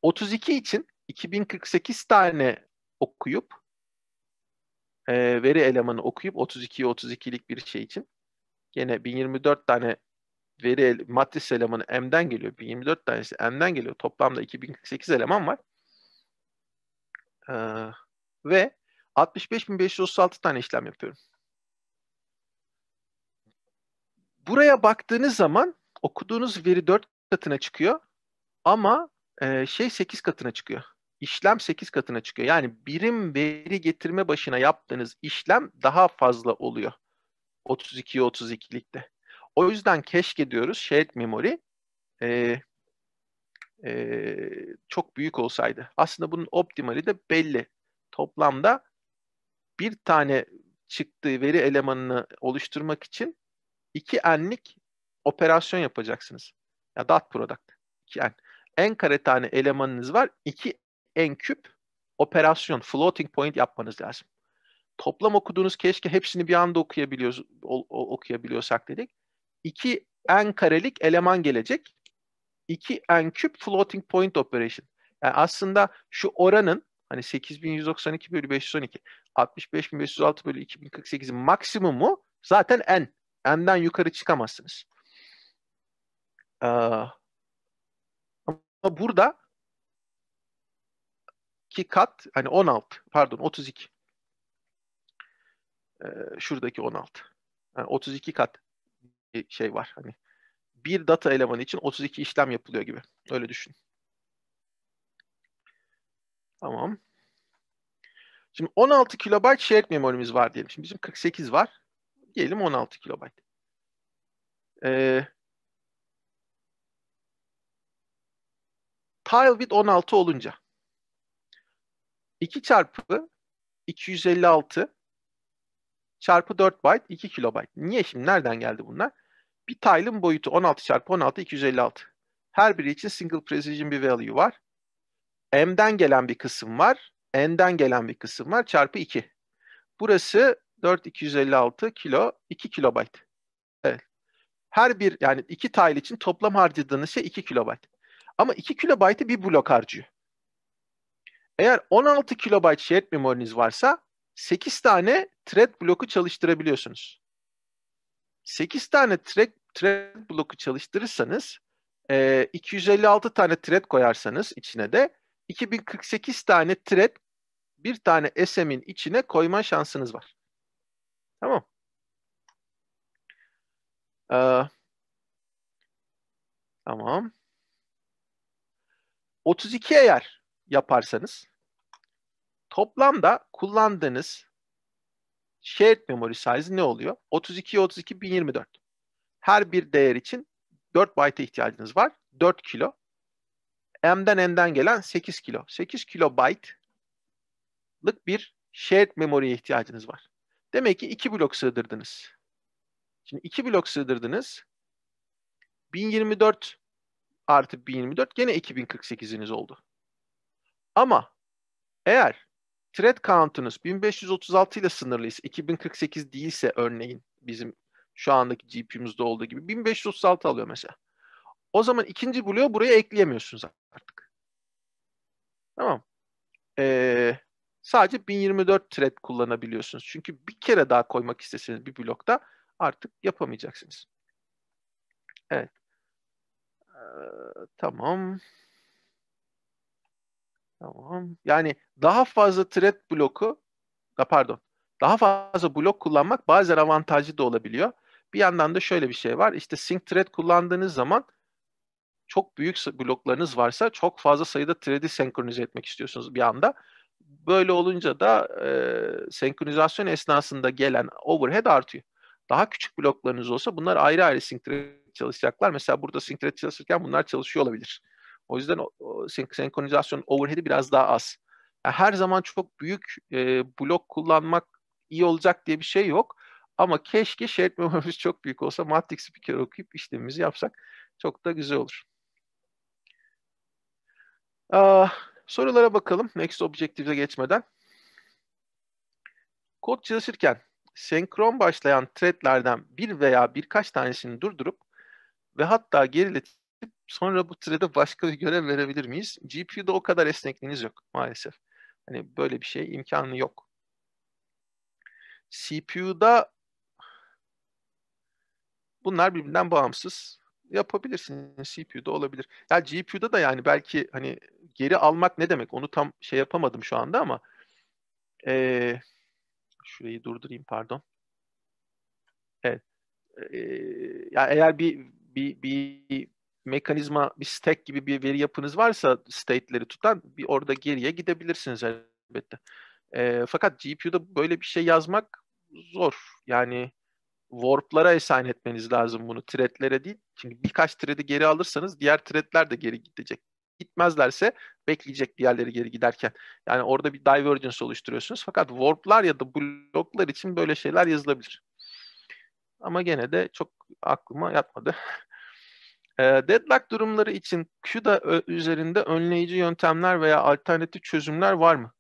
32 için 2048 tane okuyup e, veri elemanı okuyup 32'ye 32'lik bir şey için Yine 1024 tane veri matris elemanı M'den geliyor. 1024 tanesi M'den geliyor. Toplamda 2048 eleman var. Ee, ve 65.536 tane işlem yapıyorum. Buraya baktığınız zaman okuduğunuz veri 4 katına çıkıyor ama e, şey 8 katına çıkıyor. İşlem 8 katına çıkıyor. Yani birim veri getirme başına yaptığınız işlem daha fazla oluyor. 32'ye 32'likte. O yüzden keşke diyoruz shared memory e, e, çok büyük olsaydı. Aslında bunun optimali de belli. Toplamda bir tane çıktığı veri elemanını oluşturmak için iki enlik operasyon yapacaksınız. Ya dot product. İki en. En kare tane elemanınız var. iki en küp operasyon, floating point yapmanız lazım toplam okuduğunuz keşke hepsini bir anda okuyabiliyoruz, o, o, okuyabiliyorsak dedik. İki n karelik eleman gelecek. İki n küp floating point operation. Yani aslında şu oranın hani 8192 bölü 512, 65506 bölü 2048'in maksimumu zaten n. N'den yukarı çıkamazsınız. Ee, ama burada ki kat hani 16 pardon 32 e, şuradaki 16. Yani 32 kat bir şey var. Hani bir data elemanı için 32 işlem yapılıyor gibi. Öyle düşün. Tamam. Şimdi 16 kilobayt shared memorimiz var diyelim. Şimdi bizim 48 var. Diyelim 16 kilobayt. Ee, tile width 16 olunca 2 çarpı 256 çarpı 4 byte 2 kilobyte. Niye şimdi nereden geldi bunlar? Bir tile'ın boyutu 16 çarpı 16 256. Her biri için single precision bir value var. M'den gelen bir kısım var. N'den gelen bir kısım var. Çarpı 2. Burası 4 256 kilo 2 kilobyte. Evet. Her bir yani iki tile için toplam harcadığınız şey 2 kilobyte. Ama 2 kilobaytı bir blok harcıyor. Eğer 16 kilobayt shared memoriniz varsa 8 tane thread bloku çalıştırabiliyorsunuz. 8 tane thread, thread bloku çalıştırırsanız e, 256 tane thread koyarsanız içine de 2048 tane thread bir tane SM'in içine koyma şansınız var. Tamam. Ee, tamam. 32 eğer yaparsanız Toplamda kullandığınız shared memory size ne oluyor? 32 32 1024. Her bir değer için 4 byte ihtiyacınız var. 4 kilo. M'den N'den gelen 8 kilo. 8 kilobaytlık bir shared memory'e ihtiyacınız var. Demek ki 2 blok sığdırdınız. Şimdi 2 blok sığdırdınız. 1024 artı 1024 gene 2048'iniz oldu. Ama eğer thread count'unuz 1536 ile sınırlıysa, 2048 değilse örneğin bizim şu andaki GPU'muzda olduğu gibi 1536 alıyor mesela. O zaman ikinci bloğu buraya ekleyemiyorsunuz artık. Tamam. Ee, sadece 1024 thread kullanabiliyorsunuz. Çünkü bir kere daha koymak isteseniz bir blokta artık yapamayacaksınız. Evet. Ee, tamam. Tamam. Tamam. Yani daha fazla thread bloku, pardon, daha fazla blok kullanmak bazen avantajlı da olabiliyor. Bir yandan da şöyle bir şey var. İşte sync thread kullandığınız zaman çok büyük bloklarınız varsa çok fazla sayıda thread'i senkronize etmek istiyorsunuz bir anda. Böyle olunca da e, senkronizasyon esnasında gelen overhead artıyor. Daha küçük bloklarınız olsa bunlar ayrı ayrı sync thread çalışacaklar. Mesela burada sync thread çalışırken bunlar çalışıyor olabilir. O yüzden o, o, senkronizasyon overhead'i biraz daha az. Yani her zaman çok büyük e, blok kullanmak iyi olacak diye bir şey yok. Ama keşke shared memory'miz çok büyük olsa Matrix'i bir kere okuyup işlemimizi yapsak çok da güzel olur. Ee, sorulara bakalım Next Objective'e geçmeden. Kod çalışırken senkron başlayan threadlerden bir veya birkaç tanesini durdurup ve hatta geriletip sonra bu thread'e başka bir görev verebilir miyiz? GPU'da o kadar esnekliğiniz yok maalesef. Hani böyle bir şey imkanı yok. CPU'da bunlar birbirinden bağımsız yapabilirsiniz. CPU'da olabilir. Ya yani GPU'da da yani belki hani geri almak ne demek onu tam şey yapamadım şu anda ama ee, şurayı durdurayım pardon. Evet. Ee, ya yani eğer bir bir bir mekanizma bir stack gibi bir veri yapınız varsa state'leri tutan bir orada geriye gidebilirsiniz elbette. E, fakat GPU'da böyle bir şey yazmak zor. Yani warp'lara esayen etmeniz lazım bunu. Thread'lere değil. Çünkü birkaç thread'i geri alırsanız diğer thread'ler de geri gidecek. Gitmezlerse bekleyecek diğerleri geri giderken. Yani orada bir divergence oluşturuyorsunuz. Fakat warp'lar ya da bloklar için böyle şeyler yazılabilir. Ama gene de çok aklıma yatmadı. E, deadlock durumları için CUDA üzerinde önleyici yöntemler veya alternatif çözümler var mı?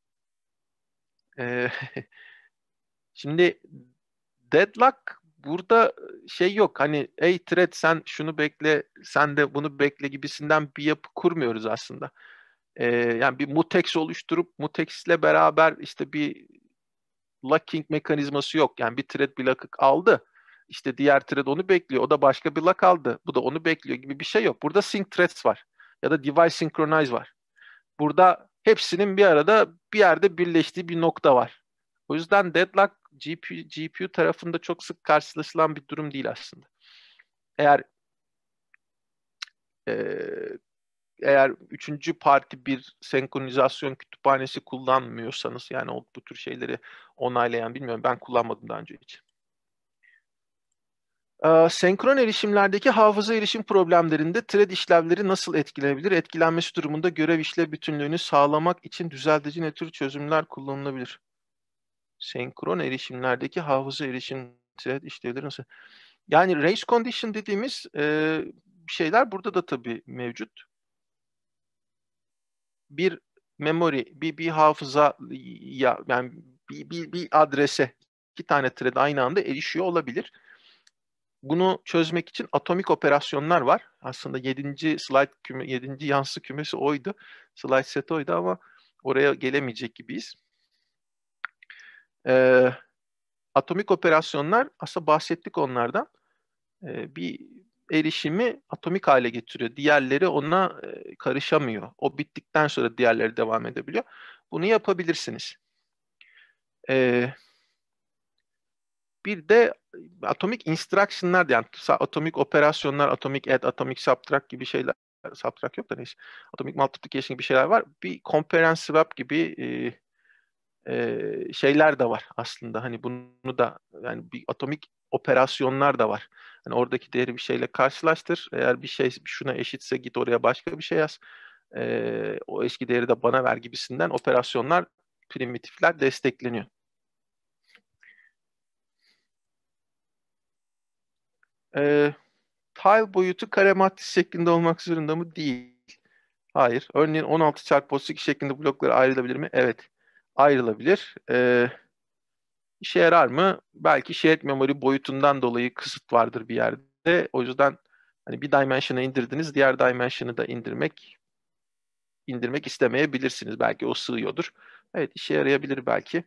E, şimdi deadlock burada e, şey yok. Hani ey thread sen şunu bekle, sen de bunu bekle gibisinden bir yapı kurmuyoruz aslında. E, yani bir mutex oluşturup mutex ile beraber işte bir locking mekanizması yok. Yani bir thread bir lock'ı aldı işte diğer thread onu bekliyor. O da başka bir lock aldı. Bu da onu bekliyor gibi bir şey yok. Burada sync threads var. Ya da device synchronize var. Burada hepsinin bir arada bir yerde birleştiği bir nokta var. O yüzden deadlock GPU, GPU tarafında çok sık karşılaşılan bir durum değil aslında. Eğer e, eğer üçüncü parti bir senkronizasyon kütüphanesi kullanmıyorsanız yani o, bu tür şeyleri onaylayan bilmiyorum ben kullanmadım daha önce hiç senkron erişimlerdeki hafıza erişim problemlerinde thread işlevleri nasıl etkilebilir? Etkilenmesi durumunda görev işlev bütünlüğünü sağlamak için düzeltici ne tür çözümler kullanılabilir? Senkron erişimlerdeki hafıza erişim thread işlevleri nasıl? Yani race condition dediğimiz e, şeyler burada da tabii mevcut. Bir memory, bir, bir hafıza ya yani bir, bir, bir adrese iki tane thread aynı anda erişiyor olabilir. Bunu çözmek için atomik operasyonlar var. Aslında 7. slide küme, 7. yansı kümesi oydu. Slide set oydu ama oraya gelemeyecek gibiyiz. Ee, atomik operasyonlar aslında bahsettik onlardan. Ee, bir erişimi atomik hale getiriyor. Diğerleri ona e, karışamıyor. O bittikten sonra diğerleri devam edebiliyor. Bunu yapabilirsiniz. Ee, bir de e, atomik instruction'lar yani atomik operasyonlar, atomik add, atomik subtract gibi şeyler subtract yok da neyse. Atomik multiplication gibi şeyler var. Bir compare and swap gibi e, e, şeyler de var aslında. Hani bunu da yani bir atomik operasyonlar da var. Yani oradaki değeri bir şeyle karşılaştır. Eğer bir şey şuna eşitse git oraya başka bir şey yaz. E, o eski değeri de bana ver gibisinden operasyonlar primitifler destekleniyor. e, ee, tile boyutu kare matris şeklinde olmak zorunda mı? Değil. Hayır. Örneğin 16 çarpı 32 şeklinde blokları ayrılabilir mi? Evet. Ayrılabilir. Ee, işe yarar mı? Belki shared memori boyutundan dolayı kısıt vardır bir yerde. O yüzden hani bir dimension'ı indirdiniz, diğer dimension'ı da indirmek indirmek istemeyebilirsiniz. Belki o sığıyordur. Evet işe yarayabilir belki.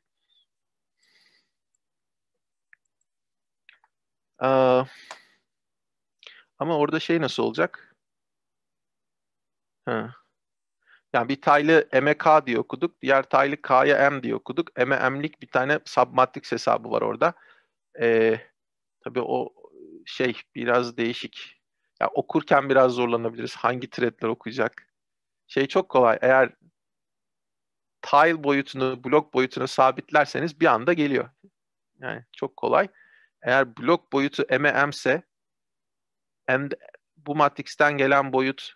Ee, ama orada şey nasıl olacak? Ha. Yani bir taylı MK e diye okuduk. Diğer taylı K'ya M diye okuduk. M'e M'lik bir tane submatrix hesabı var orada. Ee, tabii o şey biraz değişik. Yani okurken biraz zorlanabiliriz. Hangi threadler okuyacak? Şey çok kolay. Eğer tile boyutunu, blok boyutunu sabitlerseniz bir anda geliyor. Yani çok kolay. Eğer blok boyutu M ise e hem de bu Matrix'ten gelen boyut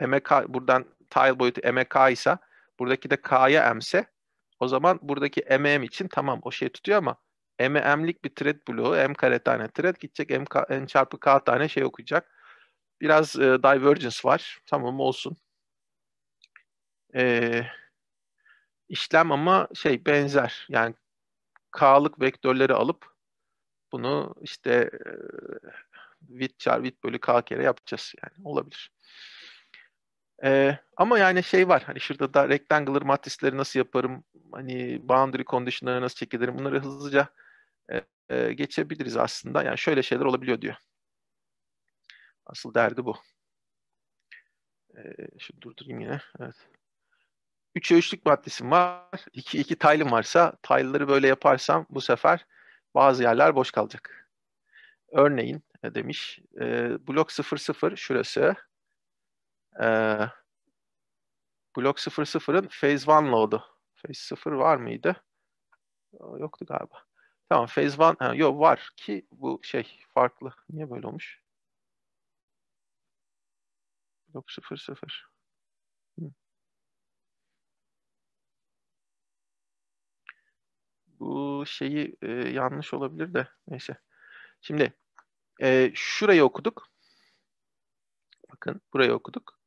MK buradan tile boyutu MK ise buradaki de K'ya M'se o zaman buradaki MM için tamam o şey tutuyor ama MM'lik bir thread bloğu M kare tane thread gidecek M, K, M çarpı K tane şey okuyacak. Biraz e, divergence var. Tamam olsun. E, işlem ama şey benzer. Yani K'lık vektörleri alıp bunu işte e, Vit çarpı vit bölü k kere yapacağız yani olabilir. Ee, ama yani şey var hani şurada da rectangular matrisleri nasıl yaparım hani boundary condition'ları nasıl çekilirim bunları hızlıca e, e, geçebiliriz aslında. Yani şöyle şeyler olabiliyor diyor. Asıl derdi bu. Ee, şunu durdurayım yine. Evet. 3'e 3'lük matrisim var. 2 2 tile'ım varsa tile'ları böyle yaparsam bu sefer bazı yerler boş kalacak. Örneğin ne demiş? E, blok 00 şurası. E, blok 00'ın phase 1 load'u. Phase 0 var mıydı? Yoktu galiba. Tamam phase 1 ha, yok var ki bu şey farklı. Niye böyle olmuş? Blok 00. Hı. Bu şeyi e, yanlış olabilir de neyse. Şimdi e, şurayı okuduk. Bakın burayı okuduk.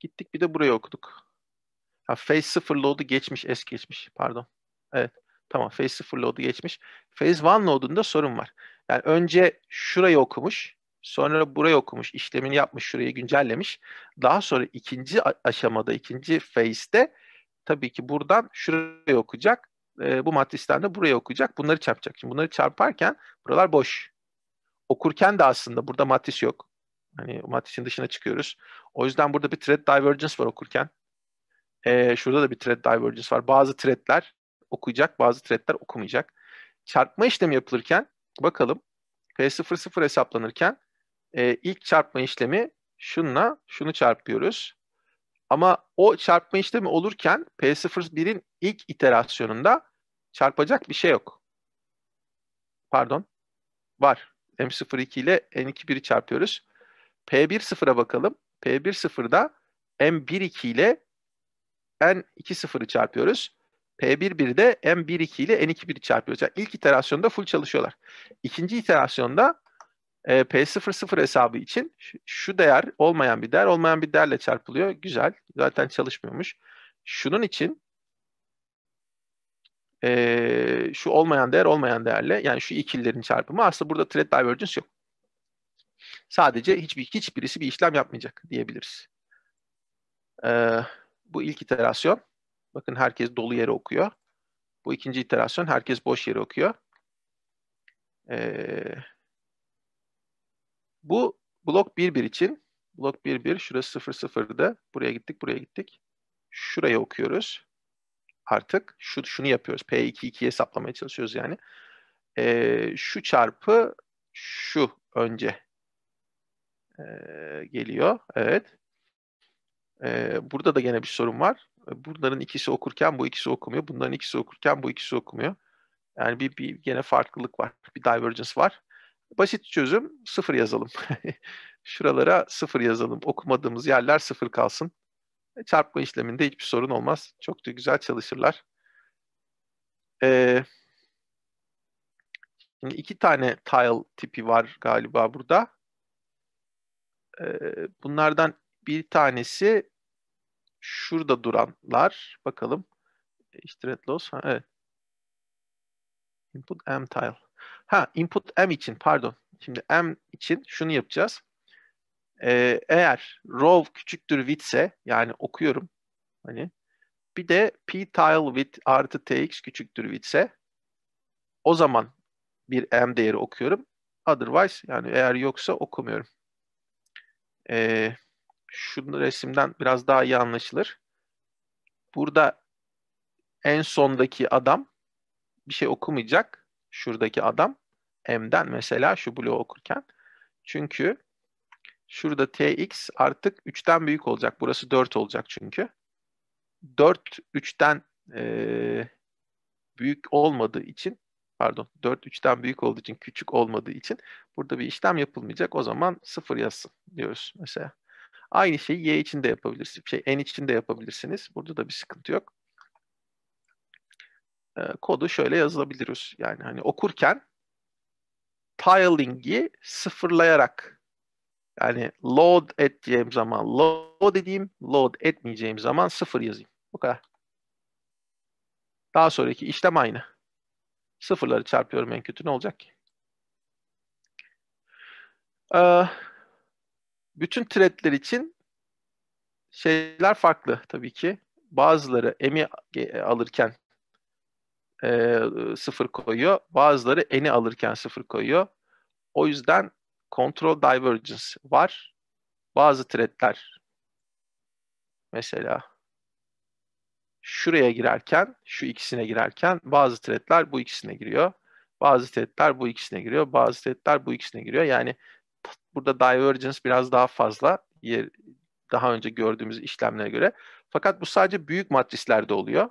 Gittik bir de burayı okuduk. Ha, phase 0 load'u geçmiş, es geçmiş. Pardon. Evet. Tamam phase 0 load'u geçmiş. Phase 1 load'unda sorun var. Yani önce şurayı okumuş. Sonra burayı okumuş. işlemini yapmış. Şurayı güncellemiş. Daha sonra ikinci aşamada, ikinci phase'de tabii ki buradan şurayı okuyacak. E, bu matristen de burayı okuyacak. Bunları çarpacak. Şimdi bunları çarparken buralar boş okurken de aslında burada matris yok. Hani matrisin dışına çıkıyoruz. O yüzden burada bir thread divergence var okurken. Ee, şurada da bir thread divergence var. Bazı threadler okuyacak, bazı threadler okumayacak. Çarpma işlemi yapılırken bakalım P00 hesaplanırken e, ilk çarpma işlemi şunla şunu çarpıyoruz. Ama o çarpma işlemi olurken P01'in ilk iterasyonunda çarpacak bir şey yok. Pardon. Var. M02 ile N21'i çarpıyoruz. P1 sıfıra bakalım. P1 sıfırda M12 ile N2 sıfırı çarpıyoruz. P1 1'de M12 ile N21'i çarpıyoruz. Yani ilk iterasyonda full çalışıyorlar. İkinci iterasyonda e, P00 hesabı için şu değer olmayan bir değer olmayan bir değerle çarpılıyor. Güzel. Zaten çalışmıyormuş. Şunun için e, şu olmayan değer olmayan değerle yani şu ikililerin çarpımı aslında burada thread divergence yok. Sadece hiçbir hiçbirisi bir işlem yapmayacak diyebiliriz. E, bu ilk iterasyon. Bakın herkes dolu yere okuyor. Bu ikinci iterasyon herkes boş yere okuyor. E, bu blok 1.1 için blok 1.1 şurası 0 0.0'da buraya gittik buraya gittik. Şuraya okuyoruz artık şu şunu yapıyoruz. P2-2'yi hesaplamaya çalışıyoruz yani. E, şu çarpı şu önce e, geliyor. Evet. E, burada da gene bir sorun var. Bunların ikisi okurken bu ikisi okumuyor. Bunların ikisi okurken bu ikisi okumuyor. Yani bir, bir gene farklılık var. Bir divergence var. Basit çözüm sıfır yazalım. Şuralara sıfır yazalım. Okumadığımız yerler sıfır kalsın çarpma işleminde hiçbir sorun olmaz. Çok da güzel çalışırlar. Ee, şimdi iki tane tile tipi var galiba burada. Ee, bunlardan bir tanesi şurada duranlar. Bakalım. Strat loss. Ha, evet. Input M tile. Ha input M için pardon. Şimdi M için şunu yapacağız. Ee, eğer row küçüktür width'se yani okuyorum hani bir de p tile width artı tx küçüktür width'se o zaman bir m değeri okuyorum. Otherwise yani eğer yoksa okumuyorum. Ee, şunu resimden biraz daha iyi anlaşılır. Burada en sondaki adam bir şey okumayacak. Şuradaki adam M'den mesela şu bloğu okurken. Çünkü Şurada tx artık 3'ten büyük olacak. Burası 4 olacak çünkü. 4 3'ten e, büyük olmadığı için pardon 4 3'ten büyük olduğu için küçük olmadığı için burada bir işlem yapılmayacak. O zaman 0 yazsın diyoruz mesela. Aynı şeyi y için de yapabilirsiniz. Şey n için de yapabilirsiniz. Burada da bir sıkıntı yok. E, kodu şöyle yazılabiliriz. Yani hani okurken tiling'i sıfırlayarak yani load edeceğim zaman load edeyim, load etmeyeceğim zaman sıfır yazayım. Bu kadar. Daha sonraki işlem aynı. Sıfırları çarpıyorum en kötü ne olacak ki? Ee, bütün threadler için şeyler farklı tabii ki. Bazıları emi alırken e, sıfır koyuyor. Bazıları eni alırken sıfır koyuyor. O yüzden control divergence var. Bazı threadler mesela şuraya girerken, şu ikisine girerken bazı threadler bu ikisine giriyor. Bazı threadler bu ikisine giriyor. Bazı threadler bu ikisine giriyor. Yani burada divergence biraz daha fazla yer, daha önce gördüğümüz işlemlere göre. Fakat bu sadece büyük matrislerde oluyor.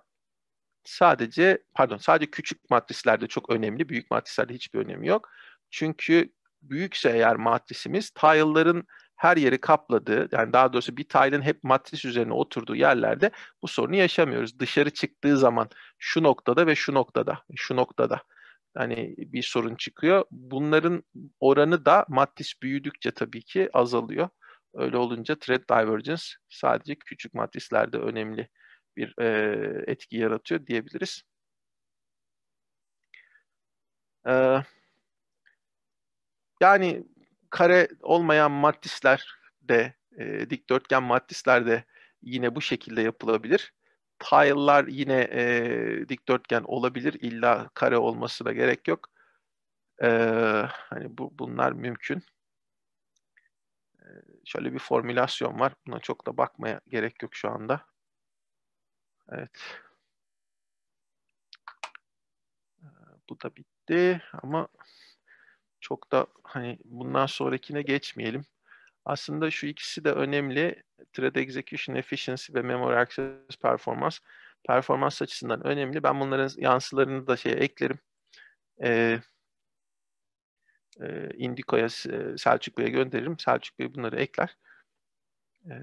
Sadece pardon sadece küçük matrislerde çok önemli. Büyük matrislerde hiçbir önemi yok. Çünkü büyükse eğer matrisimiz tile'ların her yeri kapladığı yani daha doğrusu bir tile'ın hep matris üzerine oturduğu yerlerde bu sorunu yaşamıyoruz. Dışarı çıktığı zaman şu noktada ve şu noktada, şu noktada hani bir sorun çıkıyor. Bunların oranı da matris büyüdükçe tabii ki azalıyor. Öyle olunca thread divergence sadece küçük matrislerde önemli bir e, etki yaratıyor diyebiliriz. Evet. Yani kare olmayan matrisler de e, dikdörtgen matrisler de yine bu şekilde yapılabilir. Tile'lar yine e, dikdörtgen olabilir. İlla kare olmasına gerek yok. E, hani bu bunlar mümkün. E, şöyle bir formülasyon var. Buna çok da bakmaya gerek yok şu anda. Evet. E, bu da bitti ama çok da hani bundan sonrakine geçmeyelim. Aslında şu ikisi de önemli. Trade Execution Efficiency ve Memory Access Performance. Performans açısından önemli. Ben bunların yansılarını da şeye eklerim. Ee, e, İndiko'ya, Selçuklu'ya gönderirim. Bey bunları ekler. Ee,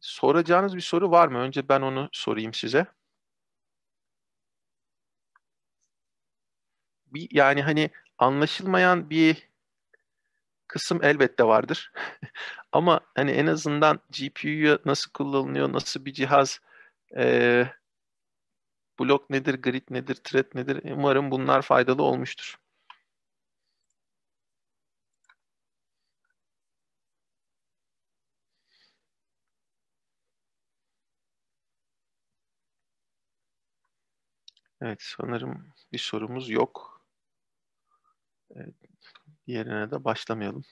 soracağınız bir soru var mı? Önce ben onu sorayım size. Bir, yani hani anlaşılmayan bir kısım elbette vardır. Ama hani en azından GPU'ya nasıl kullanılıyor, nasıl bir cihaz, e, blok nedir, grid nedir, thread nedir umarım bunlar faydalı olmuştur. Evet sanırım bir sorumuz yok. Evet, diğerine de başlamayalım.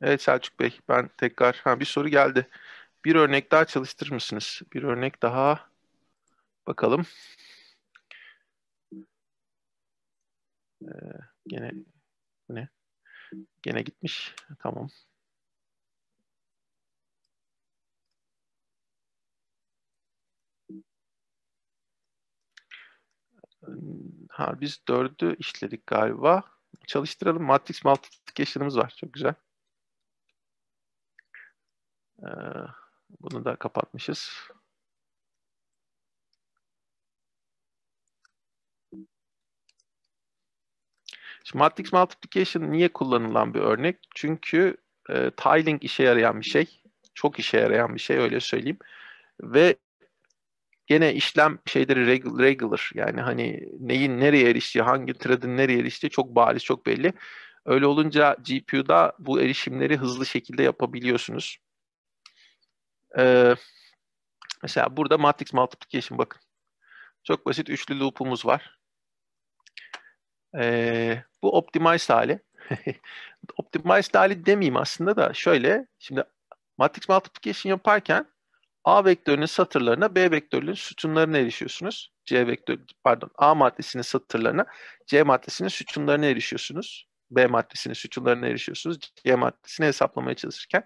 Evet Selçuk Bey, ben tekrar ha, bir soru geldi. Bir örnek daha çalıştırır mısınız? Bir örnek daha bakalım. Ee, gene ne? Gene gitmiş. Tamam. Ha, biz dördü işledik galiba. Çalıştıralım. Matrix multiplication'ımız var. Çok güzel. Ee, bunu da kapatmışız. Şimdi matrix multiplication niye kullanılan bir örnek? Çünkü e, tiling işe yarayan bir şey. Çok işe yarayan bir şey öyle söyleyeyim. Ve gene işlem şeyleri regular yani hani neyin nereye eriştiği, hangi thread'in nereye eriştiği çok bariz, çok belli. Öyle olunca GPU'da bu erişimleri hızlı şekilde yapabiliyorsunuz. Ee, mesela burada matrix multiplication bakın. Çok basit üçlü loop'umuz var. Ee, bu optimized hali. optimized hali demeyeyim aslında da şöyle. Şimdi matrix multiplication yaparken A vektörünün satırlarına B vektörünün sütunlarına erişiyorsunuz. C vektör pardon A maddesinin satırlarına C maddesinin sütunlarına erişiyorsunuz. B maddesinin sütunlarına erişiyorsunuz. C maddesini hesaplamaya çalışırken.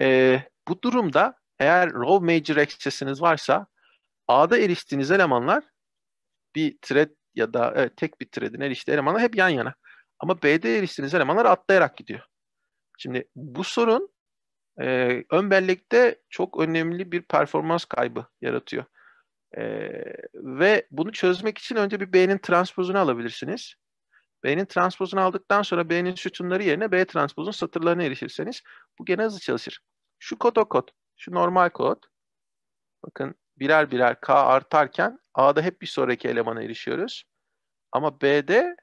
E, bu durumda eğer row major access'iniz varsa A'da eriştiğiniz elemanlar bir thread ya da evet, tek bir thread'in eriştiği elemanlar hep yan yana. Ama B'de eriştiğiniz elemanlar atlayarak gidiyor. Şimdi bu sorun e, ön bellekte çok önemli bir performans kaybı yaratıyor. E, ve bunu çözmek için önce bir beynin transpozunu alabilirsiniz. Beynin transpozunu aldıktan sonra beynin sütunları yerine B transpozun satırlarına erişirseniz bu gene hızlı çalışır. Şu kod o kod. Şu normal kod. Bakın birer birer K artarken A'da hep bir sonraki elemana erişiyoruz. Ama B'de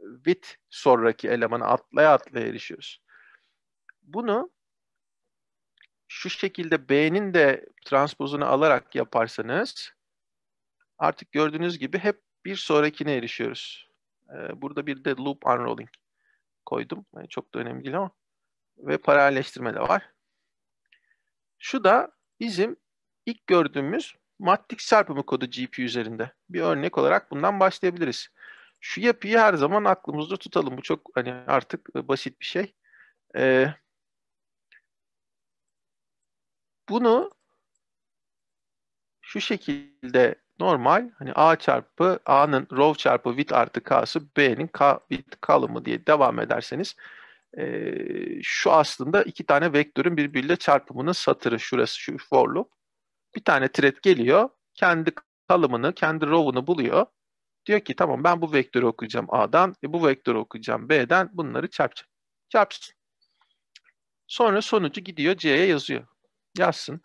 bit sonraki elemana atlaya atlaya erişiyoruz. Bunu şu şekilde B'nin de transpozunu alarak yaparsanız artık gördüğünüz gibi hep bir sonrakine erişiyoruz. Ee, burada bir de loop unrolling koydum. Yani ee, çok da önemli değil ama. Ve paralelleştirme de var. Şu da bizim ilk gördüğümüz matrik çarpımı kodu GPU üzerinde. Bir örnek olarak bundan başlayabiliriz. Şu yapıyı her zaman aklımızda tutalım. Bu çok hani artık e, basit bir şey. Ee, bunu şu şekilde normal hani a çarpı a'nın row çarpı width artı k'sı b'nin k width kalımı diye devam ederseniz e, şu aslında iki tane vektörün birbiriyle çarpımının satırı şurası şu for loop. Bir tane thread geliyor. Kendi kalımını, kendi row'unu buluyor. Diyor ki tamam ben bu vektörü okuyacağım A'dan, e, bu vektörü okuyacağım B'den bunları çarpacak Çarpsın. Sonra sonucu gidiyor C'ye yazıyor yazsın.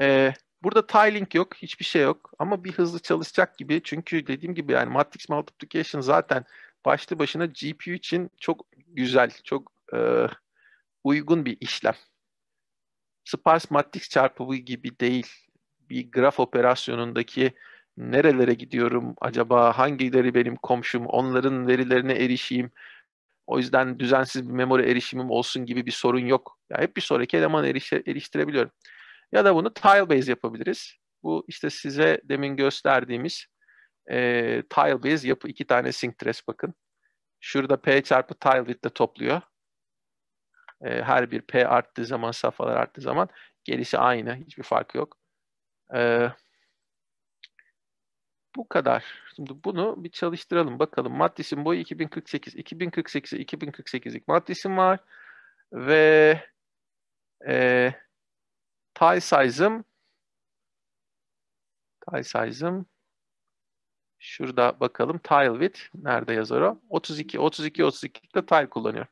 Ee, burada tiling yok, hiçbir şey yok ama bir hızlı çalışacak gibi çünkü dediğim gibi yani matrix multiplication zaten başlı başına GPU için çok güzel, çok e, uygun bir işlem. Sparse matrix çarpımı gibi değil. Bir graf operasyonundaki nerelere gidiyorum acaba hangileri benim komşum onların verilerine erişeyim o yüzden düzensiz bir memori erişimim olsun gibi bir sorun yok. Ya yani hep bir sonraki eleman erişe, eriştirebiliyorum. Ya da bunu tile base yapabiliriz. Bu işte size demin gösterdiğimiz e, tile base yapı iki tane sync trace bakın. Şurada p çarpı tile width de topluyor. E, her bir p arttığı zaman safhalar arttığı zaman gerisi aynı. Hiçbir fark yok. Evet bu kadar. Şimdi bunu bir çalıştıralım bakalım. Mattis'in boyu 2048. 2048'e 2048'lik Mattis'im var. Ve e, tie size'ım tie size'ım şurada bakalım tile width nerede yazar o? 32 32 32 de tile kullanıyor.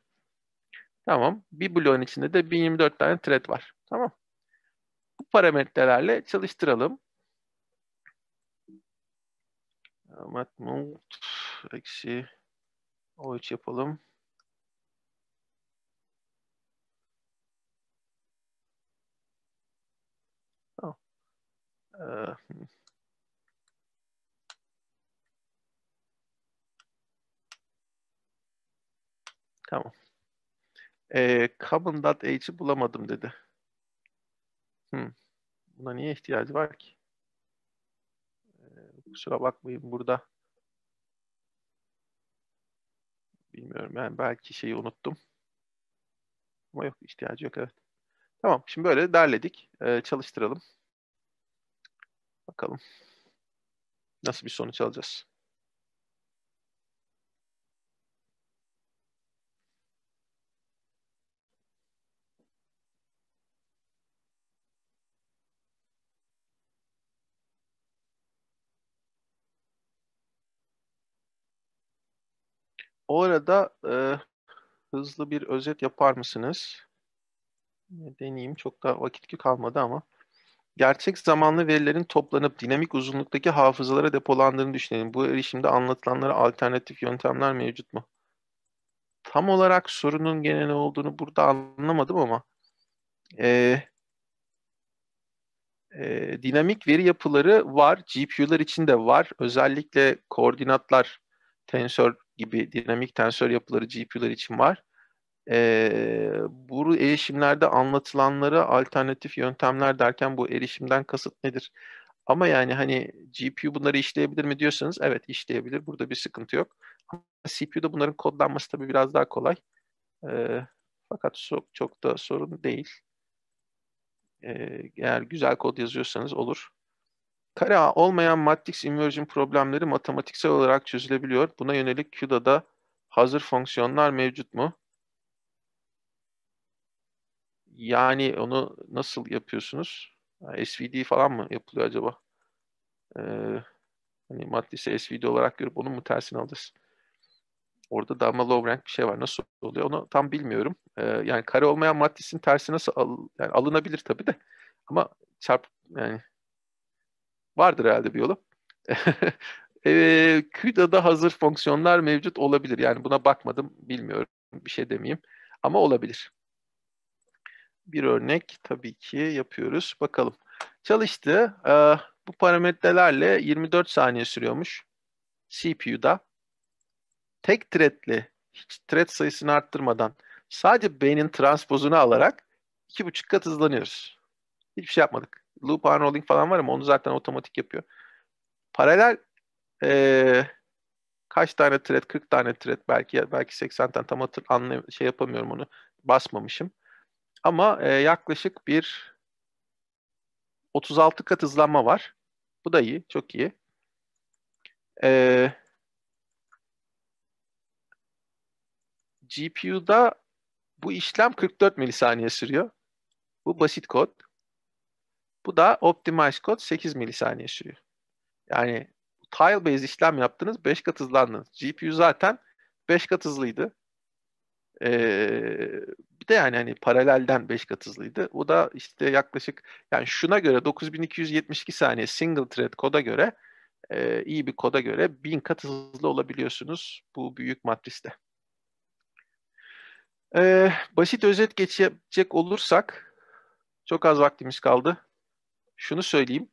Tamam. Bir bloğun içinde de 1024 tane thread var. Tamam. Bu parametrelerle çalıştıralım. Ahmet Mult eksi O3 yapalım. Tamam. Ee, tamam. Ee, common.h'i bulamadım dedi. Hmm. Buna niye ihtiyacı var ki? kusura bakmayın burada. Bilmiyorum yani belki şeyi unuttum. Ama yok ihtiyacı yok evet. Tamam şimdi böyle derledik. Ee, çalıştıralım. Bakalım nasıl bir sonuç alacağız. O arada e, hızlı bir özet yapar mısınız? E, deneyeyim. Çok da vakit ki kalmadı ama. Gerçek zamanlı verilerin toplanıp dinamik uzunluktaki hafızalara depolandığını düşünelim. Bu erişimde anlatılanlara alternatif yöntemler mevcut mu? Tam olarak sorunun gene ne olduğunu burada anlamadım ama e, e, dinamik veri yapıları var. GPU'lar için de var. Özellikle koordinatlar, tensör gibi dinamik tensör yapıları GPU'lar için var. E, bu erişimlerde anlatılanlara alternatif yöntemler derken bu erişimden kasıt nedir? Ama yani hani GPU bunları işleyebilir mi diyorsanız evet işleyebilir. Burada bir sıkıntı yok. CPU'da bunların kodlanması tabii biraz daha kolay. E, fakat çok, çok da sorun değil. E, eğer güzel kod yazıyorsanız olur. Kare olmayan matris inversion problemleri matematiksel olarak çözülebiliyor. Buna yönelik QDA'da hazır fonksiyonlar mevcut mu? Yani onu nasıl yapıyorsunuz? SVD falan mı yapılıyor acaba? Ee, hani matrisi SVD olarak görüp onun mu tersini alacağız? Orada da ama low rank bir şey var. Nasıl oluyor? Onu tam bilmiyorum. Ee, yani kare olmayan matrisin tersi nasıl al, yani alınabilir tabii de. Ama çarp yani Vardır herhalde bir yolu. e, QDA'da hazır fonksiyonlar mevcut olabilir. Yani buna bakmadım, bilmiyorum. Bir şey demeyeyim. Ama olabilir. Bir örnek tabii ki yapıyoruz. Bakalım. Çalıştı. E, bu parametrelerle 24 saniye sürüyormuş. CPU'da. Tek threadli, hiç thread sayısını arttırmadan sadece beynin transpozunu alarak 2,5 kat hızlanıyoruz. Hiçbir şey yapmadık loop unrolling falan var ama onu zaten otomatik yapıyor. Paralel ee, kaç tane thread 40 tane thread belki belki 80 tane tam hatır anlay şey yapamıyorum onu basmamışım. Ama e, yaklaşık bir 36 kat hızlanma var. Bu da iyi, çok iyi. E, GPU'da bu işlem 44 milisaniye sürüyor. Bu basit kod. Bu da optimize kod 8 milisaniye sürüyor. Yani tile based işlem yaptınız 5 kat hızlandınız. GPU zaten 5 kat hızlıydı. Ee, bir de yani hani paralelden 5 kat hızlıydı. Bu da işte yaklaşık yani şuna göre 9272 saniye single thread koda göre e, iyi bir koda göre 1000 kat hızlı olabiliyorsunuz bu büyük matriste. Ee, basit özet geçecek olursak çok az vaktimiz kaldı şunu söyleyeyim.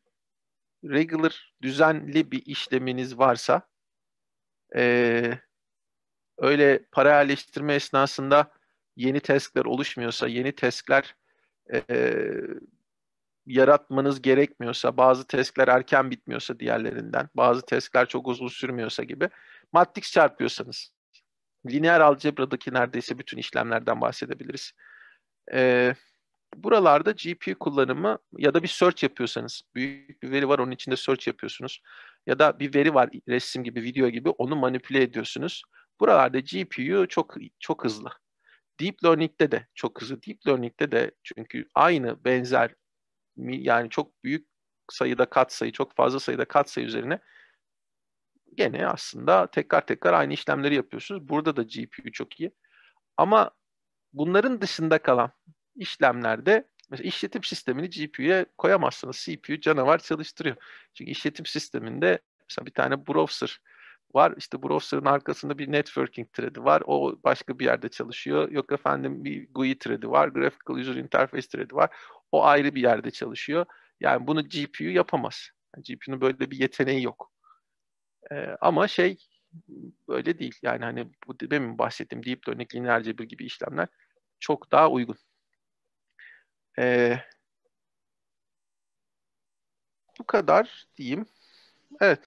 Regular, düzenli bir işleminiz varsa e, öyle para yerleştirme esnasında yeni taskler oluşmuyorsa, yeni taskler e, yaratmanız gerekmiyorsa, bazı testler erken bitmiyorsa diğerlerinden, bazı testler çok uzun sürmüyorsa gibi matrik çarpıyorsanız, lineer algebradaki neredeyse bütün işlemlerden bahsedebiliriz. Ee, Buralarda GPU kullanımı ya da bir search yapıyorsanız, büyük bir veri var onun içinde search yapıyorsunuz. Ya da bir veri var resim gibi, video gibi onu manipüle ediyorsunuz. Buralarda GPU çok çok hızlı. Deep Learning'de de çok hızlı. Deep Learning'de de çünkü aynı benzer yani çok büyük sayıda katsayı, çok fazla sayıda katsayı üzerine gene aslında tekrar tekrar aynı işlemleri yapıyorsunuz. Burada da GPU çok iyi. Ama bunların dışında kalan işlemlerde mesela işletim sistemini GPU'ya koyamazsınız. CPU canavar çalıştırıyor. Çünkü işletim sisteminde mesela bir tane browser var. İşte browser'ın arkasında bir networking thread'i var. O başka bir yerde çalışıyor. Yok efendim bir GUI thread'i var. Graphical User Interface thread'i var. O ayrı bir yerde çalışıyor. Yani bunu GPU yapamaz. Yani GPU'nun böyle bir yeteneği yok. Ee, ama şey böyle değil. Yani hani bu demin bahsettiğim deep learning, lineer cebir gibi işlemler çok daha uygun. Ee, bu kadar diyeyim. Evet.